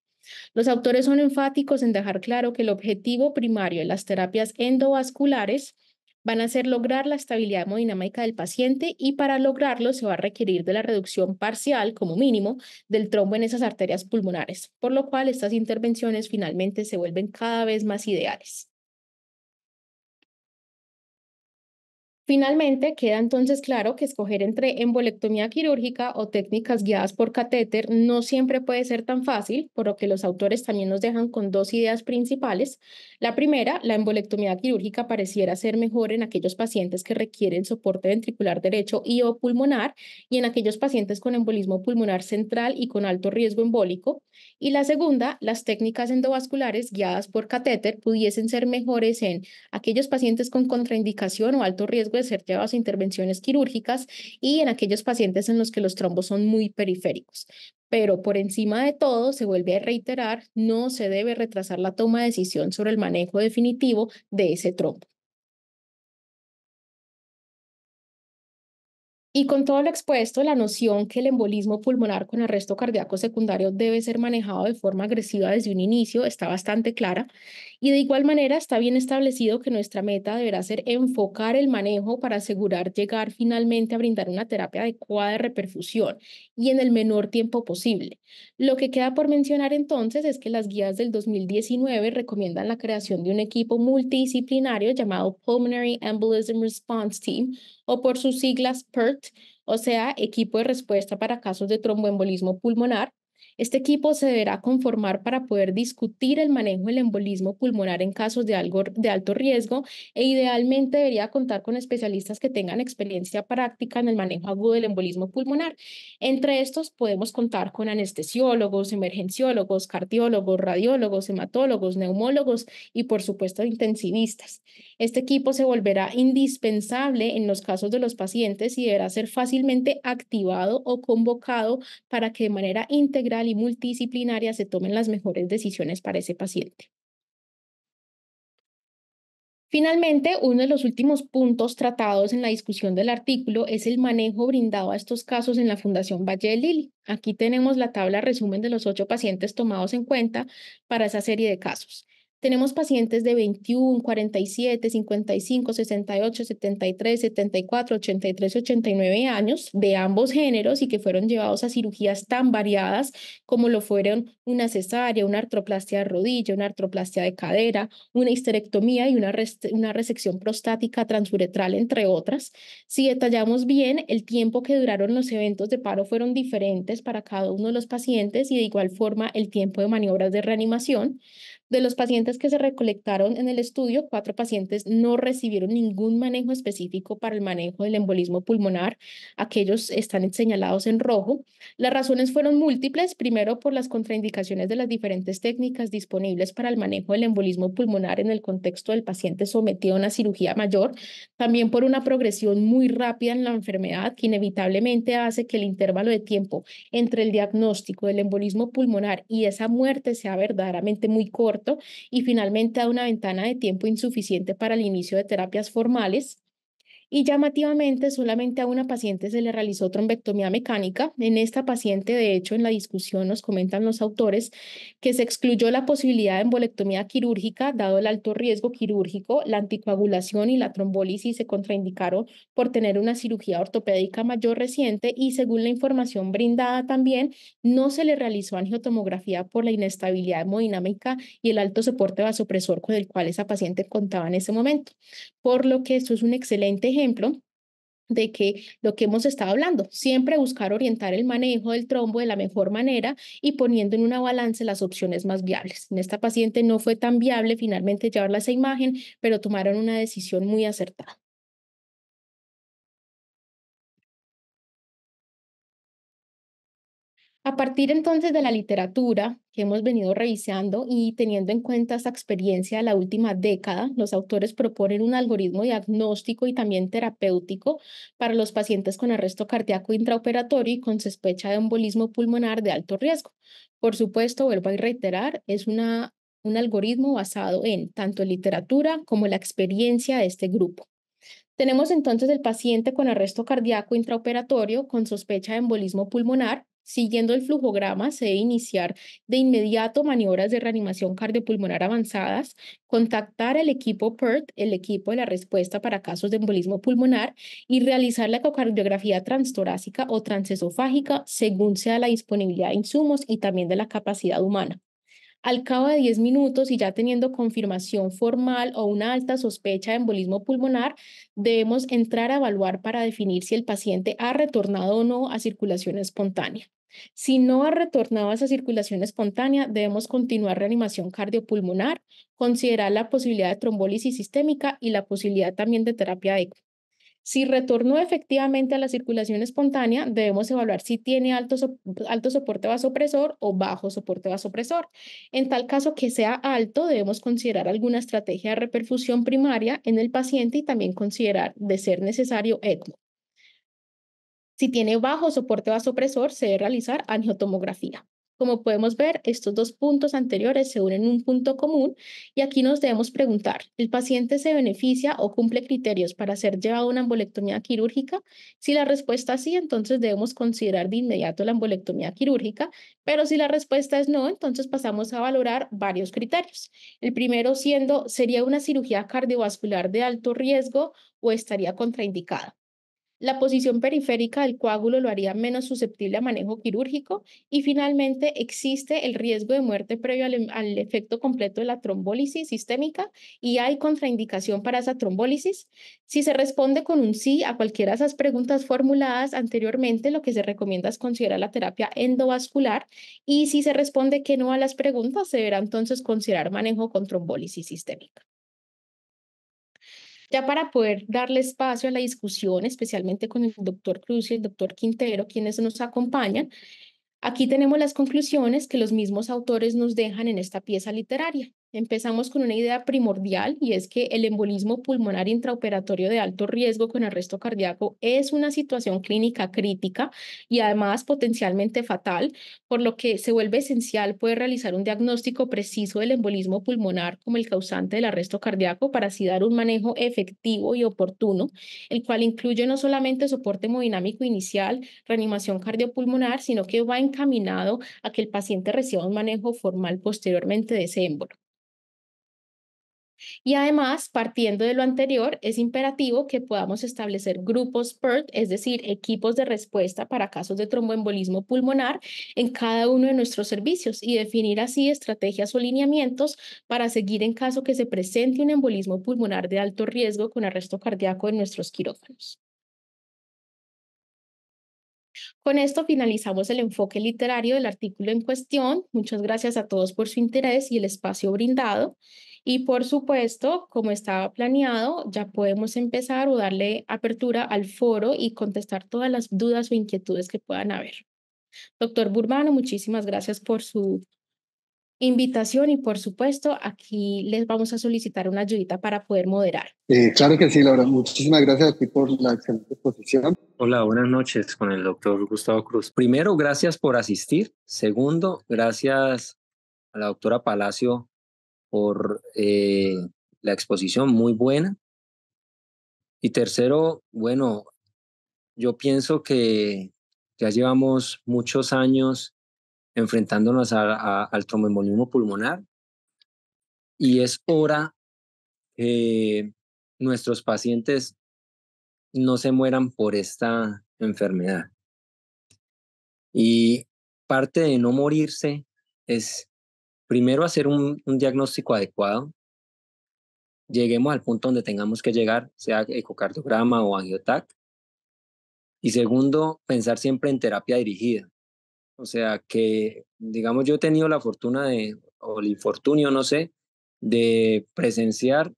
Los autores son enfáticos en dejar claro que el objetivo primario de las terapias endovasculares van a ser lograr la estabilidad hemodinámica del paciente y para lograrlo se va a requerir de la reducción parcial, como mínimo, del trombo en esas arterias pulmonares, por lo cual estas intervenciones finalmente se vuelven cada vez más ideales. Finalmente, queda entonces claro que escoger entre embolectomía quirúrgica o técnicas guiadas por catéter no siempre puede ser tan fácil, por lo que los autores también nos dejan con dos ideas principales. La primera, la embolectomía quirúrgica pareciera ser mejor en aquellos pacientes que requieren soporte ventricular derecho y o pulmonar y en aquellos pacientes con embolismo pulmonar central y con alto riesgo embólico y la segunda, las técnicas endovasculares guiadas por catéter pudiesen ser mejores en aquellos pacientes con contraindicación o alto riesgo de ser llevados a intervenciones quirúrgicas y en aquellos pacientes en los que los trombos son muy periféricos. Pero por encima de todo, se vuelve a reiterar, no se debe retrasar la toma de decisión sobre el manejo definitivo de ese trombo. Y con todo lo expuesto, la noción que el embolismo pulmonar con arresto cardíaco secundario debe ser manejado de forma agresiva desde un inicio está bastante clara y de igual manera está bien establecido que nuestra meta deberá ser enfocar el manejo para asegurar llegar finalmente a brindar una terapia adecuada de reperfusión y en el menor tiempo posible. Lo que queda por mencionar entonces es que las guías del 2019 recomiendan la creación de un equipo multidisciplinario llamado Pulmonary Embolism Response Team o por sus siglas PERT o sea, equipo de respuesta para casos de tromboembolismo pulmonar. Este equipo se deberá conformar para poder discutir el manejo del embolismo pulmonar en casos de, de alto riesgo e idealmente debería contar con especialistas que tengan experiencia práctica en el manejo agudo del embolismo pulmonar. Entre estos podemos contar con anestesiólogos, emergenciólogos, cardiólogos, radiólogos, hematólogos, neumólogos y por supuesto intensivistas. Este equipo se volverá indispensable en los casos de los pacientes y deberá ser fácilmente activado o convocado para que de manera integral y multidisciplinaria se tomen las mejores decisiones para ese paciente. Finalmente, uno de los últimos puntos tratados en la discusión del artículo es el manejo brindado a estos casos en la Fundación Valle de Lili. Aquí tenemos la tabla resumen de los ocho pacientes tomados en cuenta para esa serie de casos. Tenemos pacientes de 21, 47, 55, 68, 73, 74, 83, 89 años de ambos géneros y que fueron llevados a cirugías tan variadas como lo fueron una cesárea, una artroplastia de rodilla, una artroplastia de cadera, una histerectomía y una, una resección prostática transuretral, entre otras. Si detallamos bien, el tiempo que duraron los eventos de paro fueron diferentes para cada uno de los pacientes y de igual forma el tiempo de maniobras de reanimación. De los pacientes que se recolectaron en el estudio, cuatro pacientes no recibieron ningún manejo específico para el manejo del embolismo pulmonar. Aquellos están señalados en rojo. Las razones fueron múltiples, primero por las contraindicaciones de las diferentes técnicas disponibles para el manejo del embolismo pulmonar en el contexto del paciente sometido a una cirugía mayor, también por una progresión muy rápida en la enfermedad que inevitablemente hace que el intervalo de tiempo entre el diagnóstico del embolismo pulmonar y esa muerte sea verdaderamente muy corto y finalmente a una ventana de tiempo insuficiente para el inicio de terapias formales y llamativamente solamente a una paciente se le realizó trombectomía mecánica. En esta paciente, de hecho, en la discusión nos comentan los autores que se excluyó la posibilidad de embolectomía quirúrgica dado el alto riesgo quirúrgico, la anticoagulación y la trombólisis se contraindicaron por tener una cirugía ortopédica mayor reciente y según la información brindada también no se le realizó angiotomografía por la inestabilidad hemodinámica y el alto soporte vasopresor con el cual esa paciente contaba en ese momento por lo que esto es un excelente ejemplo de que lo que hemos estado hablando, siempre buscar orientar el manejo del trombo de la mejor manera y poniendo en una balance las opciones más viables. En esta paciente no fue tan viable finalmente llevarla a esa imagen, pero tomaron una decisión muy acertada. A partir entonces de la literatura que hemos venido revisando y teniendo en cuenta esta experiencia de la última década, los autores proponen un algoritmo diagnóstico y también terapéutico para los pacientes con arresto cardíaco intraoperatorio y con sospecha de embolismo pulmonar de alto riesgo. Por supuesto, vuelvo a reiterar, es una, un algoritmo basado en tanto literatura como la experiencia de este grupo. Tenemos entonces el paciente con arresto cardíaco intraoperatorio con sospecha de embolismo pulmonar Siguiendo el flujograma, se debe iniciar de inmediato maniobras de reanimación cardiopulmonar avanzadas, contactar al equipo PERT, el equipo de la respuesta para casos de embolismo pulmonar, y realizar la ecocardiografía transtorácica o transesofágica según sea la disponibilidad de insumos y también de la capacidad humana. Al cabo de 10 minutos y ya teniendo confirmación formal o una alta sospecha de embolismo pulmonar, debemos entrar a evaluar para definir si el paciente ha retornado o no a circulación espontánea. Si no ha retornado a esa circulación espontánea, debemos continuar reanimación cardiopulmonar, considerar la posibilidad de trombólisis sistémica y la posibilidad también de terapia ECMO. Si retornó efectivamente a la circulación espontánea, debemos evaluar si tiene alto, alto soporte vasopresor o bajo soporte vasopresor. En tal caso que sea alto, debemos considerar alguna estrategia de reperfusión primaria en el paciente y también considerar, de ser necesario, ECMO. Si tiene bajo soporte vasopresor, se debe realizar angiotomografía. Como podemos ver, estos dos puntos anteriores se unen en un punto común y aquí nos debemos preguntar, ¿el paciente se beneficia o cumple criterios para ser llevado a una embolectomía quirúrgica? Si la respuesta es sí, entonces debemos considerar de inmediato la embolectomía quirúrgica, pero si la respuesta es no, entonces pasamos a valorar varios criterios. El primero siendo, ¿sería una cirugía cardiovascular de alto riesgo o estaría contraindicada? La posición periférica del coágulo lo haría menos susceptible a manejo quirúrgico y finalmente existe el riesgo de muerte previo em, al, efecto completo de la trombólisis sistémica y hay contraindicación para esa trombólisis. Si se responde con un sí a cualquiera de esas preguntas formuladas anteriormente, lo que se recomienda es considerar la terapia endovascular y si se responde que no a las preguntas, se deberá entonces considerar manejo con trombólisis sistémica. Ya para poder darle espacio a la discusión, especialmente con el doctor Cruz y el doctor Quintero, quienes nos acompañan, aquí tenemos las conclusiones que los mismos autores nos dejan en esta pieza literaria. Empezamos con una idea primordial y es que el embolismo pulmonar intraoperatorio de alto riesgo con arresto cardíaco es una situación clínica crítica y además potencialmente fatal, por lo que se vuelve esencial poder realizar un diagnóstico preciso del embolismo pulmonar como el causante del arresto cardíaco para así dar un manejo efectivo y oportuno, el cual incluye no solamente soporte hemodinámico inicial, reanimación cardiopulmonar, sino que va encaminado a que el paciente reciba un manejo formal posteriormente de ese embolo. Y además, partiendo de lo anterior, es imperativo que podamos establecer grupos PERT, es decir, equipos de respuesta para casos de tromboembolismo pulmonar en cada uno de nuestros servicios y definir así estrategias o lineamientos para seguir en caso que se presente un embolismo pulmonar de alto riesgo con arresto cardíaco en nuestros quirófanos. Con esto finalizamos el enfoque literario del artículo en cuestión. Muchas gracias a todos por su interés y el espacio brindado. Y por supuesto, como estaba planeado, ya podemos empezar o darle apertura al foro y contestar todas las dudas o inquietudes que puedan haber. Doctor Burbano, muchísimas gracias por su invitación y por supuesto aquí les vamos a solicitar una ayudita para poder moderar. Eh, claro que sí, Laura. Muchísimas gracias a ti por la excelente exposición. Hola, buenas noches con el doctor Gustavo Cruz. Primero, gracias por asistir. Segundo, gracias a la doctora Palacio por eh, la exposición muy buena. Y tercero, bueno, yo pienso que ya llevamos muchos años enfrentándonos al tromboembolismo pulmonar y es hora que nuestros pacientes no se mueran por esta enfermedad. Y parte de no morirse es primero hacer un, diagnóstico adecuado, lleguemos al punto donde tengamos que llegar, sea ecocardiograma o angiotac. Y segundo, pensar siempre en terapia dirigida. O sea, que, digamos, yo he tenido la fortuna de, o el infortunio, no sé, de presenciar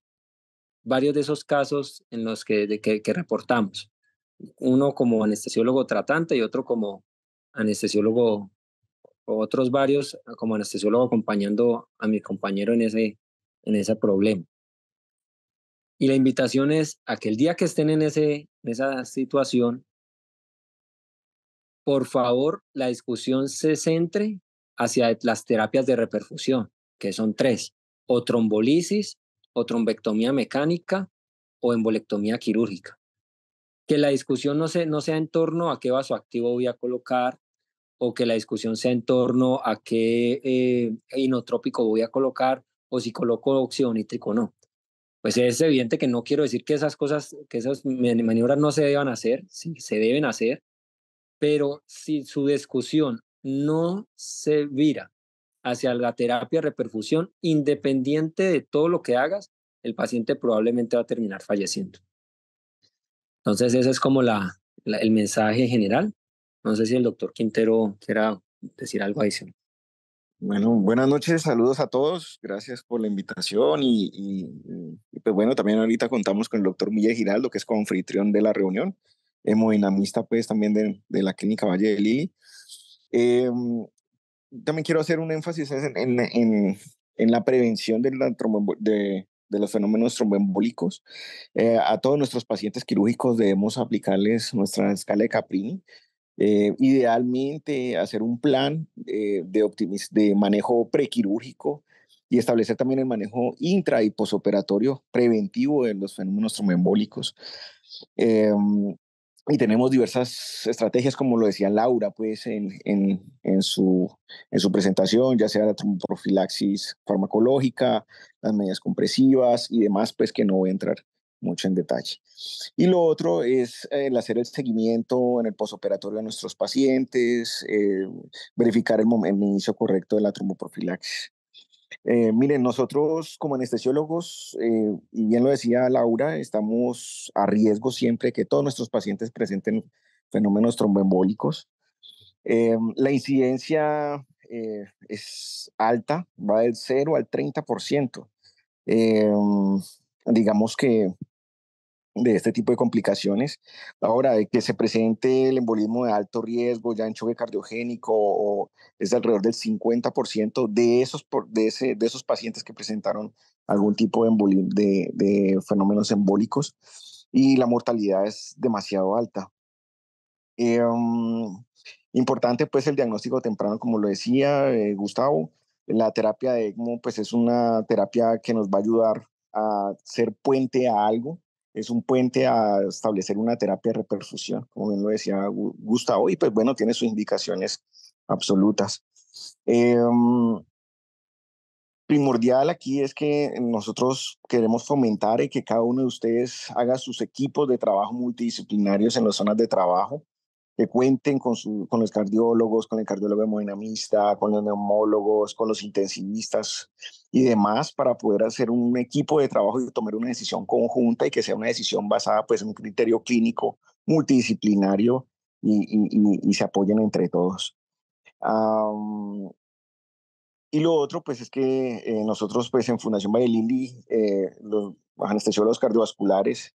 varios de esos casos en los que, que reportamos. Uno como anestesiólogo tratante y otro como anestesiólogo otros varios ah, como anestesiólogo acompañando a mi compañero en ese, en ese problema. Y la invitación es a que el día que estén en, esa situación, por favor, la discusión se centre hacia las terapias de reperfusión, que son tres, o trombolisis, o trombectomía mecánica, o embolectomía quirúrgica. Que la discusión no, se, no sea en torno a qué vaso activo voy a colocar, o que la discusión sea en torno a qué eh, inotrópico voy a colocar o si coloco óxido nítrico o no. Pues es evidente que no quiero decir que esas cosas, que esas maniobras no se deban hacer, sí, se deben hacer, pero si su discusión no se vira hacia la terapia de reperfusión, independiente de todo lo que hagas, el paciente probablemente va a terminar falleciendo. Entonces, ese es como la, el mensaje general. No sé si el doctor Quintero quiera decir algo ahí. Bueno, buenas noches, saludos a todos, gracias por la invitación y, pues bueno, también ahorita contamos con el doctor Mille Giraldo, que es confitrión de la reunión, hemodinamista pues también de, la clínica Valle de Lili. Em, también quiero hacer un énfasis en, en, la prevención de, de, los fenómenos tromboembólicos. Eh, a todos nuestros pacientes quirúrgicos debemos aplicarles nuestra escala de Caprini, eh, idealmente hacer un plan eh, de, de manejo prequirúrgico y establecer también el manejo intra y posoperatorio preventivo de los fenómenos tromboembólicos. Em, y tenemos diversas estrategias, como lo decía Laura, pues en, en, su, en presentación, ya sea la profilaxis farmacológica, las medidas compresivas y demás, pues que no voy a entrar mucho en detalle. Y lo otro es eh, el hacer el seguimiento en el posoperatorio de nuestros pacientes, eh, verificar el, inicio correcto de la tromoprofilaxis. Eh, miren, nosotros como anestesiólogos, y bien lo decía Laura, estamos a riesgo siempre que todos nuestros pacientes presenten fenómenos tromboembólicos. la incidencia es alta, va del 0 al 30%. digamos que de este tipo de complicaciones. Ahora, de que se presente el embolismo de alto riesgo, ya en choque cardiogénico, o es alrededor del 50% de esos, de, esos pacientes que presentaron algún tipo de, fenómenos embólicos y la mortalidad es demasiado alta. Em, importante pues el diagnóstico temprano, como lo decía eh, Gustavo, la terapia de ECMO pues es una terapia que nos va a ayudar a ser puente a algo, es un puente a establecer una terapia de reperfusión, como bien lo decía Gustavo, y pues bueno, tiene sus indicaciones absolutas. Em, primordial aquí es que nosotros queremos fomentar y que cada uno de ustedes haga sus equipos de trabajo multidisciplinarios en las zonas de trabajo cuenten con, su, con los cardiólogos, con el cardiólogo hemodinamista, con los neumólogos, con los intensivistas y demás para poder hacer un equipo de trabajo y tomar una decisión conjunta y que sea una decisión basada pues, en un criterio clínico multidisciplinario y, se apoyen entre todos. y lo otro, pues, es que eh, nosotros, pues, en Fundación Valle Lili, eh, los anestesiólogos cardiovasculares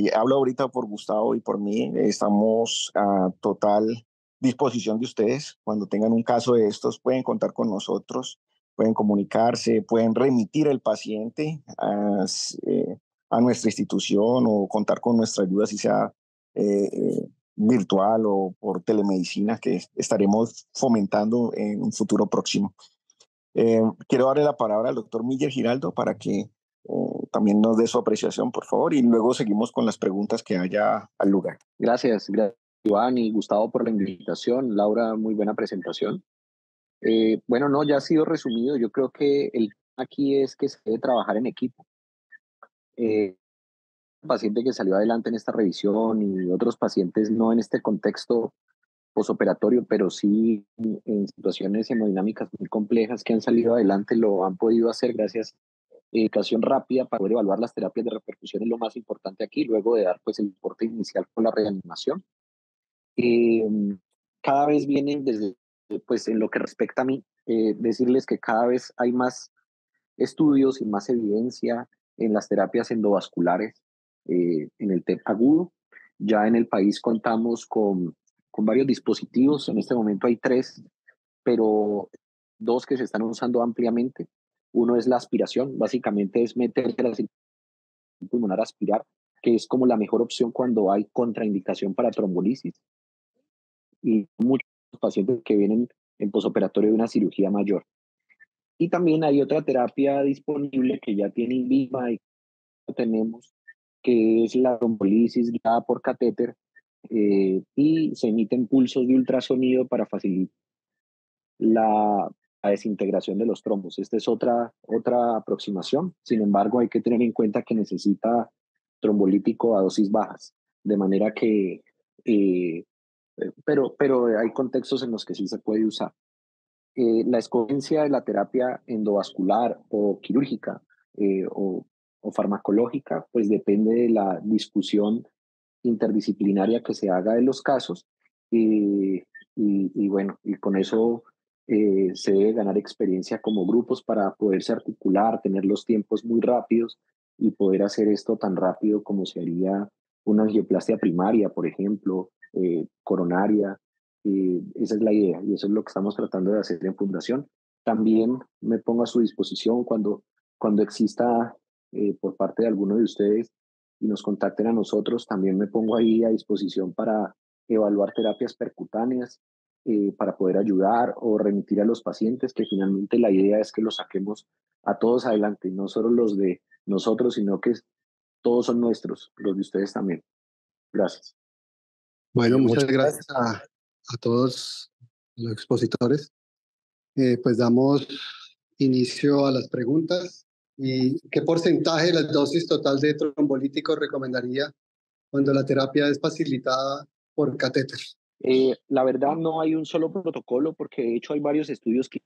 y hablo ahorita por Gustavo y por mí. Estamos a total disposición de ustedes. Cuando tengan un caso de estos, pueden contar con nosotros, pueden comunicarse, pueden remitir al paciente eh, a, nuestra institución o contar con nuestra ayuda, si sea eh, eh, virtual o por telemedicina, que estaremos fomentando en un futuro próximo. quiero darle la palabra al doctor Miller Giraldo para que también nos dé su apreciación, por favor, y luego seguimos con las preguntas que haya al lugar. Gracias, gracias Iván y Gustavo por la invitación. Laura, muy buena presentación. Eh, bueno, no, ya ha sido resumido. Yo creo que el aquí es que se debe trabajar en equipo. el eh, paciente que salió adelante en esta revisión y otros pacientes no en este contexto posoperatorio, pero sí en situaciones hemodinámicas muy complejas que han salido adelante, lo han podido hacer gracias Educación rápida para poder evaluar las terapias de repercusión es lo más importante aquí, luego de dar pues, el importe inicial con la reanimación. Eh, cada vez vienen desde, pues en lo que respecta a mí, eh, decirles que cada vez hay más estudios y más evidencia en las terapias endovasculares, eh, en el TEP agudo. Ya en el país contamos con, con varios dispositivos, en este momento hay tres, pero dos que se están usando ampliamente. Uno es la aspiración, básicamente es meter la pulmonar aspirar, que es como la mejor opción cuando hay contraindicación para trombolisis. Y muchos pacientes que vienen en posoperatorio de una cirugía mayor. Y también hay otra terapia disponible que ya tiene INVIMA y tenemos, que es la trombolisis guiada por catéter, eh, y se emiten pulsos de ultrasonido para facilitar la a desintegración de los trombos. Esta es otra, otra aproximación. Sin embargo, hay que tener en cuenta que necesita trombolítico a dosis bajas, de manera que, eh, pero, pero hay contextos en los que sí se puede usar. Eh, la escogencia de la terapia endovascular o quirúrgica eh, o, farmacológica, pues depende de la discusión interdisciplinaria que se haga de los casos. y, y, bueno, y con eso eh, se debe ganar experiencia como grupos para poderse articular, tener los tiempos muy rápidos y poder hacer esto tan rápido como se haría una angioplastia primaria, por ejemplo, eh, coronaria. Eh, esa es la idea y eso es lo que estamos tratando de hacer en Fundación. También me pongo a su disposición cuando, cuando exista por parte de alguno de ustedes y nos contacten a nosotros, también me pongo ahí a disposición para evaluar terapias percutáneas eh, para poder ayudar o remitir a los pacientes, que finalmente la idea es que los saquemos a todos adelante, no solo los de nosotros, sino que todos son nuestros, los de ustedes también. Gracias. Bueno, muchas, gracias, a, todos los expositores. Eh, pues damos inicio a las preguntas. ¿Y qué porcentaje de la dosis total de trombolítico recomendaría cuando la terapia es facilitada por catéter? Eh, la verdad no hay un solo protocolo porque de hecho hay varios estudios que,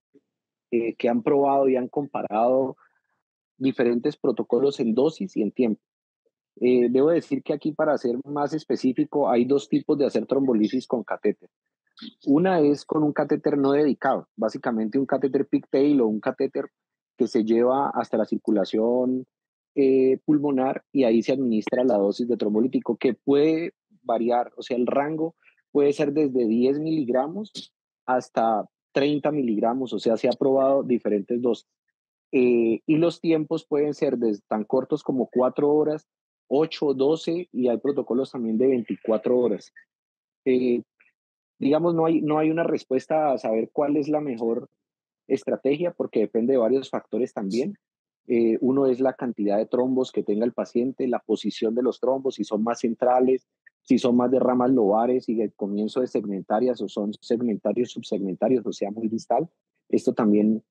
eh, que han probado y han comparado diferentes protocolos en dosis y en tiempo. Eh, debo decir que aquí, para ser más específico, hay dos tipos de hacer trombolisis con catéter. Una es con un catéter no dedicado, básicamente un catéter pigtail o un catéter que se lleva hasta la circulación pulmonar y ahí se administra la dosis de trombolítico que puede variar, o sea, el rango puede ser desde 10 miligramos hasta 30 miligramos, o sea, se ha probado diferentes dosis. Eh, y los tiempos pueden ser tan cortos como 4 horas, 8, 12 y hay protocolos también de 24 horas. Eh, digamos, no hay, no hay una respuesta a saber cuál es la mejor estrategia porque depende de varios factores también. Eh, uno es la cantidad de trombos que tenga el paciente, la posición de los trombos, si son más centrales, si son más de ramas lobares y el comienzo de segmentarias o son segmentarios, subsegmentarios, o sea, muy distal, esto también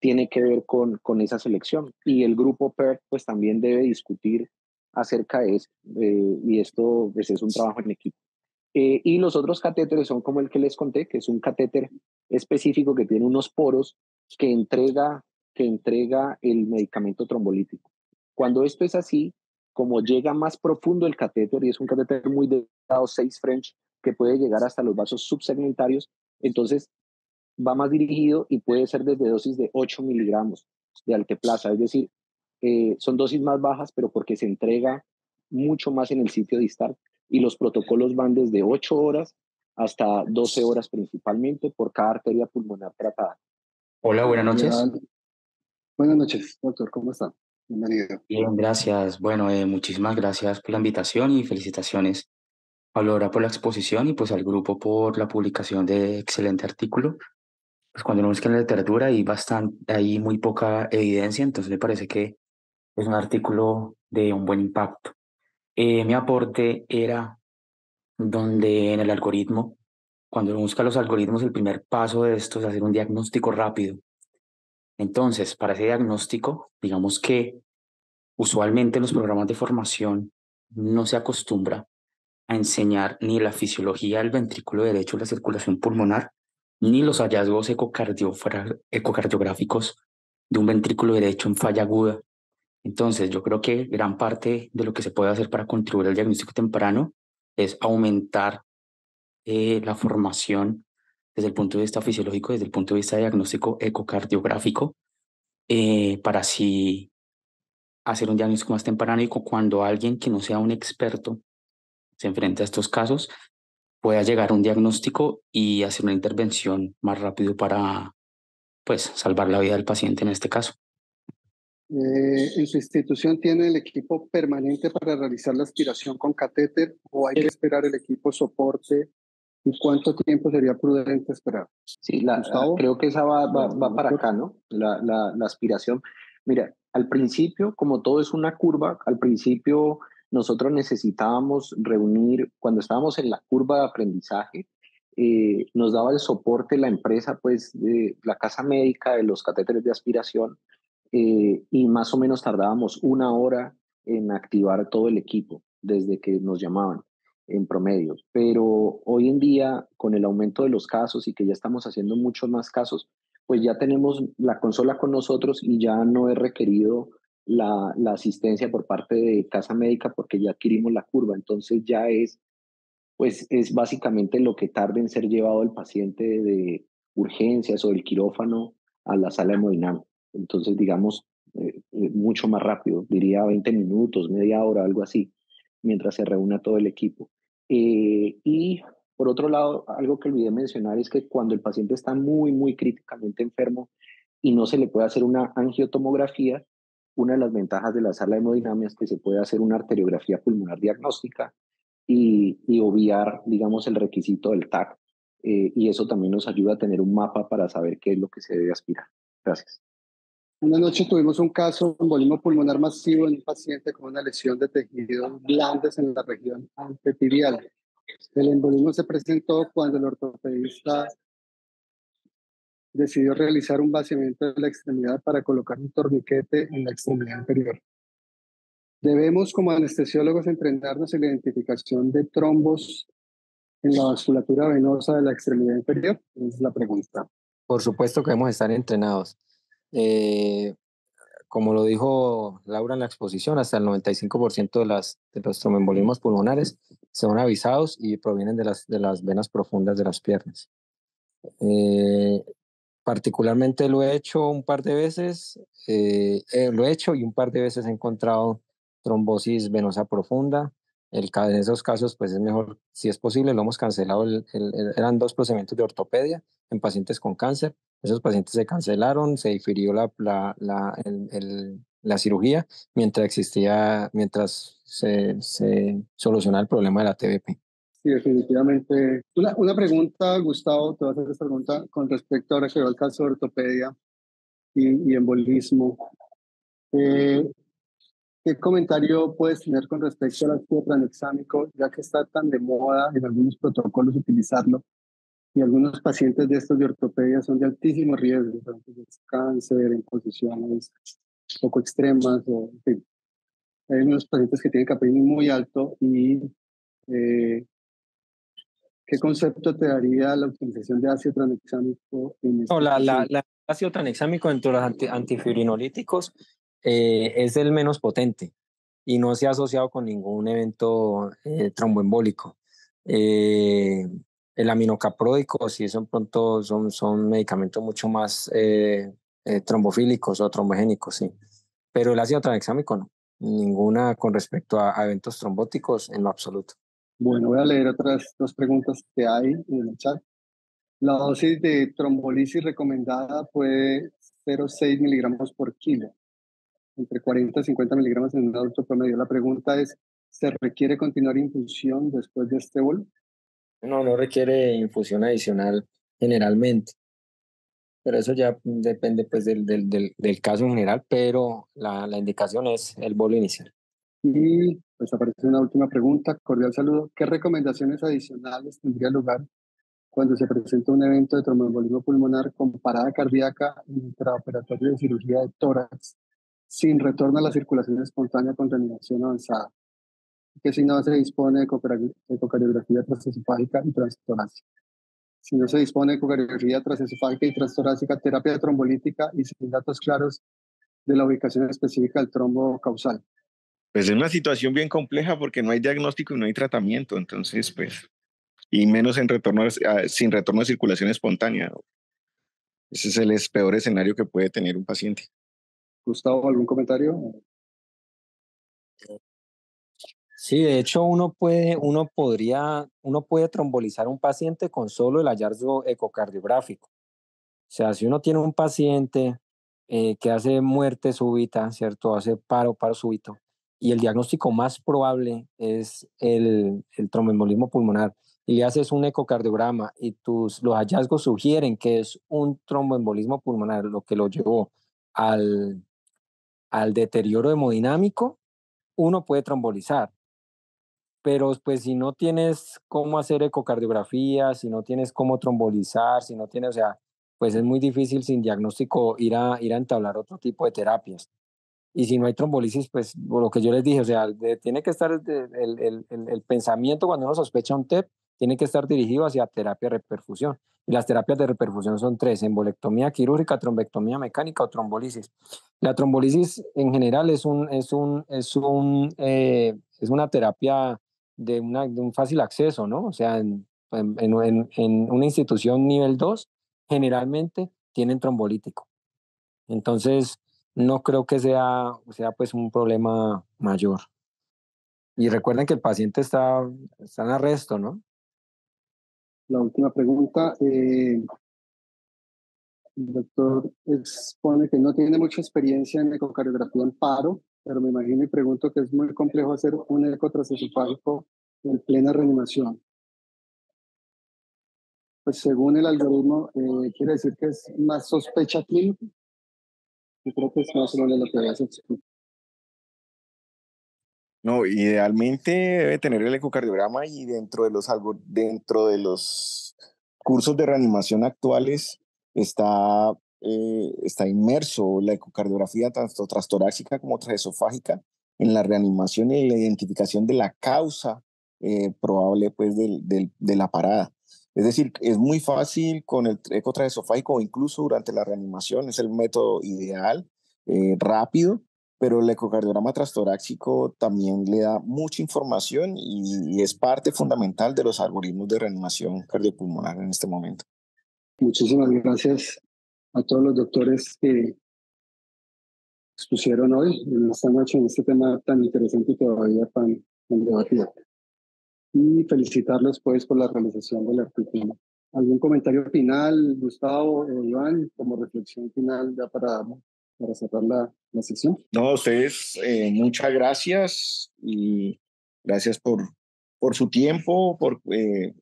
tiene que ver con, con esa selección. Y el grupo PERT pues también debe discutir acerca de eso, eh, y esto pues, es un trabajo en equipo. Eh, y los otros catéteres son como el que les conté, que es un catéter específico que tiene unos poros que entrega, que entrega el medicamento trombolítico. Cuando esto es así, como llega más profundo el catéter, y es un catéter muy delgado, 6 French, que puede llegar hasta los vasos subsegmentarios, entonces va más dirigido y puede ser desde dosis de 8 miligramos de alteplaza. es decir, eh, son dosis más bajas, pero porque se entrega mucho más en el sitio distal y los protocolos van desde 8 horas hasta 12 horas principalmente por cada arteria pulmonar tratada. Hola, buenas noches. Buenas noches, doctor, ¿cómo está? Bien, gracias. Bueno, eh, muchísimas gracias por la invitación y felicitaciones a Laura por la exposición y pues al grupo por la publicación de excelente artículo. Pues cuando uno busca en la literatura hay, bastante, hay muy poca evidencia, entonces me parece que es un artículo de un buen impacto. Eh, mi aporte era donde en el algoritmo, cuando uno busca los algoritmos, el primer paso de esto es hacer un diagnóstico rápido entonces, para ese diagnóstico, digamos que usualmente en los programas de formación no se acostumbra a enseñar ni la fisiología del ventrículo derecho, la circulación pulmonar, ni los hallazgos ecocardiográficos de un ventrículo derecho en falla aguda. Entonces, yo creo que gran parte de lo que se puede hacer para contribuir al diagnóstico temprano es aumentar eh, la formación desde el punto de vista fisiológico, desde el punto de vista diagnóstico ecocardiográfico, eh, para así hacer un diagnóstico más temprano y cuando alguien que no sea un experto se enfrenta a estos casos, pueda llegar a un diagnóstico y hacer una intervención más rápido para pues, salvar la vida del paciente en este caso. Eh, ¿En su institución tiene el equipo permanente para realizar la aspiración con catéter o hay que esperar el equipo soporte ¿Y cuánto tiempo sería prudente esperar? Sí, creo que esa va, para acá, ¿no? La, aspiración. Mira, al principio, como todo es una curva, al principio nosotros necesitábamos reunir, cuando estábamos en la curva de aprendizaje, eh, nos daba el soporte la empresa, pues, de la casa médica, de los catéteres de aspiración, eh, y más o menos tardábamos una hora en activar todo el equipo desde que nos llamaban en promedios. Pero hoy en día, con el aumento de los casos y que ya estamos haciendo muchos más casos, pues ya tenemos la consola con nosotros y ya no es requerido la, la asistencia por parte de casa médica porque ya adquirimos la curva. Entonces ya es, pues es básicamente lo que tarda en ser llevado el paciente de urgencias o del quirófano a la sala hemodinámica. Entonces, digamos, eh, eh, mucho más rápido, diría 20 minutos, media hora, algo así, mientras se reúna todo el equipo. Eh, y por otro lado, algo que olvidé mencionar es que cuando el paciente está muy, muy críticamente enfermo y no se le puede hacer una angiotomografía, una de las ventajas de la sala de hemodinamia es que se puede hacer una arteriografía pulmonar diagnóstica y, obviar, digamos, el requisito del TAC. Eh, y eso también nos ayuda a tener un mapa para saber qué es lo que se debe aspirar. Gracias. Una noche tuvimos un caso de embolismo pulmonar masivo en un paciente con una lesión de tejidos blandos en la región antetibial. El embolismo se presentó cuando el ortopedista decidió realizar un vaciamiento de la extremidad para colocar un torniquete en la extremidad anterior. Debemos como anestesiólogos entrenarnos en la identificación de trombos en la vasculatura venosa de la extremidad inferior, es la pregunta. Por supuesto que debemos estar entrenados. Eh, como lo dijo Laura en la exposición, hasta el 95% de, las, los tromboembolismos pulmonares son avisados y provienen de las, de las venas profundas de las piernas. Eh, particularmente lo he hecho un par de veces, eh, lo he hecho y un par de veces he encontrado trombosis venosa profunda. El, en esos casos, pues es mejor, si es posible, lo hemos cancelado. eran dos procedimientos de ortopedia en pacientes con cáncer esos pacientes se cancelaron, se difirió la, la, la, cirugía mientras existía, mientras se, se solucionaba el problema de la TBP. Sí, definitivamente. Una, una, pregunta, Gustavo, te voy a hacer esta pregunta con respecto ahora que al caso de ortopedia y, y embolismo. Eh, ¿Qué comentario puedes tener con respecto al ácido tranexámico, ya que está tan de moda en algunos protocolos utilizarlo? y algunos pacientes de estos de ortopedia son de altísimo riesgo, cáncer, en posiciones poco extremas, o, Hay unos pacientes que tienen capellino muy alto y eh, ¿qué concepto te daría la utilización de ácido tranexámico? En este no, la, la, ácido tranexámico entre los antifibrinolíticos eh, es el menos potente y no se ha asociado con ningún evento eh, tromboembólico el aminocapródico, si son pronto son, son medicamentos mucho más eh, eh, trombofílicos o trombogénicos, sí. Pero el ácido tranexámico no, ninguna con respecto a, eventos trombóticos en lo absoluto. Bueno, voy a leer otras dos preguntas que hay en el chat. La dosis de trombolisis recomendada fue 0,6 miligramos por kilo, entre 40 y 50 miligramos en un adulto promedio. La pregunta es, ¿se requiere continuar infusión después de este bol? No, no requiere infusión adicional generalmente. Pero eso ya depende pues del, caso en general, pero la, indicación es el bolo inicial. Y pues aparece una última pregunta, cordial saludo. ¿Qué recomendaciones adicionales tendría lugar cuando se presenta un evento de tromboembolismo pulmonar con parada cardíaca intraoperatoria de cirugía de tórax sin retorno a la circulación espontánea con terminación avanzada que si no se dispone de ecocardiografía transesofágica y transtorácica. Si no se dispone de ecocardiografía transesofágica y trastorácica, terapia trombolítica y sin datos claros de la ubicación específica del trombo causal. Pues es una situación bien compleja porque no hay diagnóstico y no hay tratamiento, entonces pues, y menos en retorno, ah, sin retorno de circulación espontánea. Ese es el peor escenario que puede tener un paciente. Gustavo, ¿algún comentario? Sí, de hecho uno puede, uno podría, uno puede trombolizar un paciente con solo el hallazgo ecocardiográfico. O sea, si uno tiene un paciente eh, que hace muerte súbita, ¿cierto? Hace paro, paro súbito, y el diagnóstico más probable es el, el tromboembolismo pulmonar, y le haces un ecocardiograma y tus, los hallazgos sugieren que es un tromboembolismo pulmonar lo que lo llevó al, al deterioro hemodinámico, uno puede trombolizar pero pues si no tienes cómo hacer ecocardiografía, si no tienes cómo trombolizar, si no tienes, o sea, pues es muy difícil sin diagnóstico ir a, ir a entablar otro tipo de terapias. Y si no hay trombolisis, pues lo que yo les dije, o sea, tiene que estar el, el, el, pensamiento cuando uno sospecha un TEP, tiene que estar dirigido hacia terapia de reperfusión. Y las terapias de reperfusión son tres, embolectomía quirúrgica, trombectomía mecánica o trombolisis. La trombolisis en general es, un, es, un, es, un, eh, es una terapia de, de un fácil acceso, ¿no? O sea, en, una institución nivel 2, generalmente tienen trombolítico. Entonces, no creo que sea, sea pues un problema mayor. Y recuerden que el paciente está, está en arresto, ¿no? La última pregunta. el eh, doctor expone que no tiene mucha experiencia en ecocardiografía en paro, pero me imagino y pregunto que es muy complejo hacer un eco en plena reanimación. Pues según el algoritmo, eh, quiere decir que es más sospecha clínica. Yo creo que es más menos lo que voy a no, idealmente debe tener el ecocardiograma y dentro de los dentro de los cursos de reanimación actuales está eh, está inmerso la ecocardiografía tanto trastoráxica como transesofágica en la reanimación y la identificación de la causa eh, probable pues, del, de la parada. Es decir, es muy fácil con el eco incluso durante la reanimación, es el método ideal, eh, rápido, pero el ecocardiograma trastoráxico también le da mucha información y, y es parte fundamental de los algoritmos de reanimación cardiopulmonar en este momento. Muchísimas gracias, a todos los doctores que expusieron hoy, en esta noche, en este tema tan interesante y todavía tan, debatido. Y felicitarlos, pues, por la realización del artículo. ¿Algún comentario final, Gustavo o eh, Iván, como reflexión final ya para, para cerrar la, la sesión? No, ustedes, eh, muchas gracias y gracias por, por su tiempo, por eh,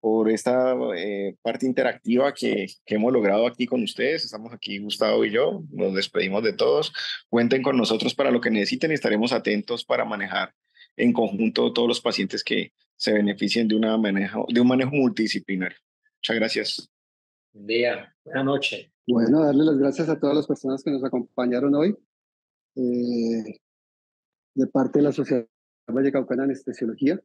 por esta eh, parte interactiva que, que, hemos logrado aquí con ustedes. Estamos aquí Gustavo y yo, nos despedimos de todos. Cuenten con nosotros para lo que necesiten y estaremos atentos para manejar en conjunto todos los pacientes que se beneficien de, una de un manejo multidisciplinario. Muchas gracias. Buen día, buena noche. Bueno, darle las gracias a todas las personas que nos acompañaron hoy. Eh, de parte de la Sociedad Vallecaucana de Anestesiología,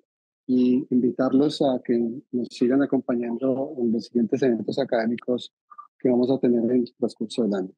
y invitarlos a que nos sigan acompañando en los siguientes eventos académicos que vamos a tener en el transcurso del año.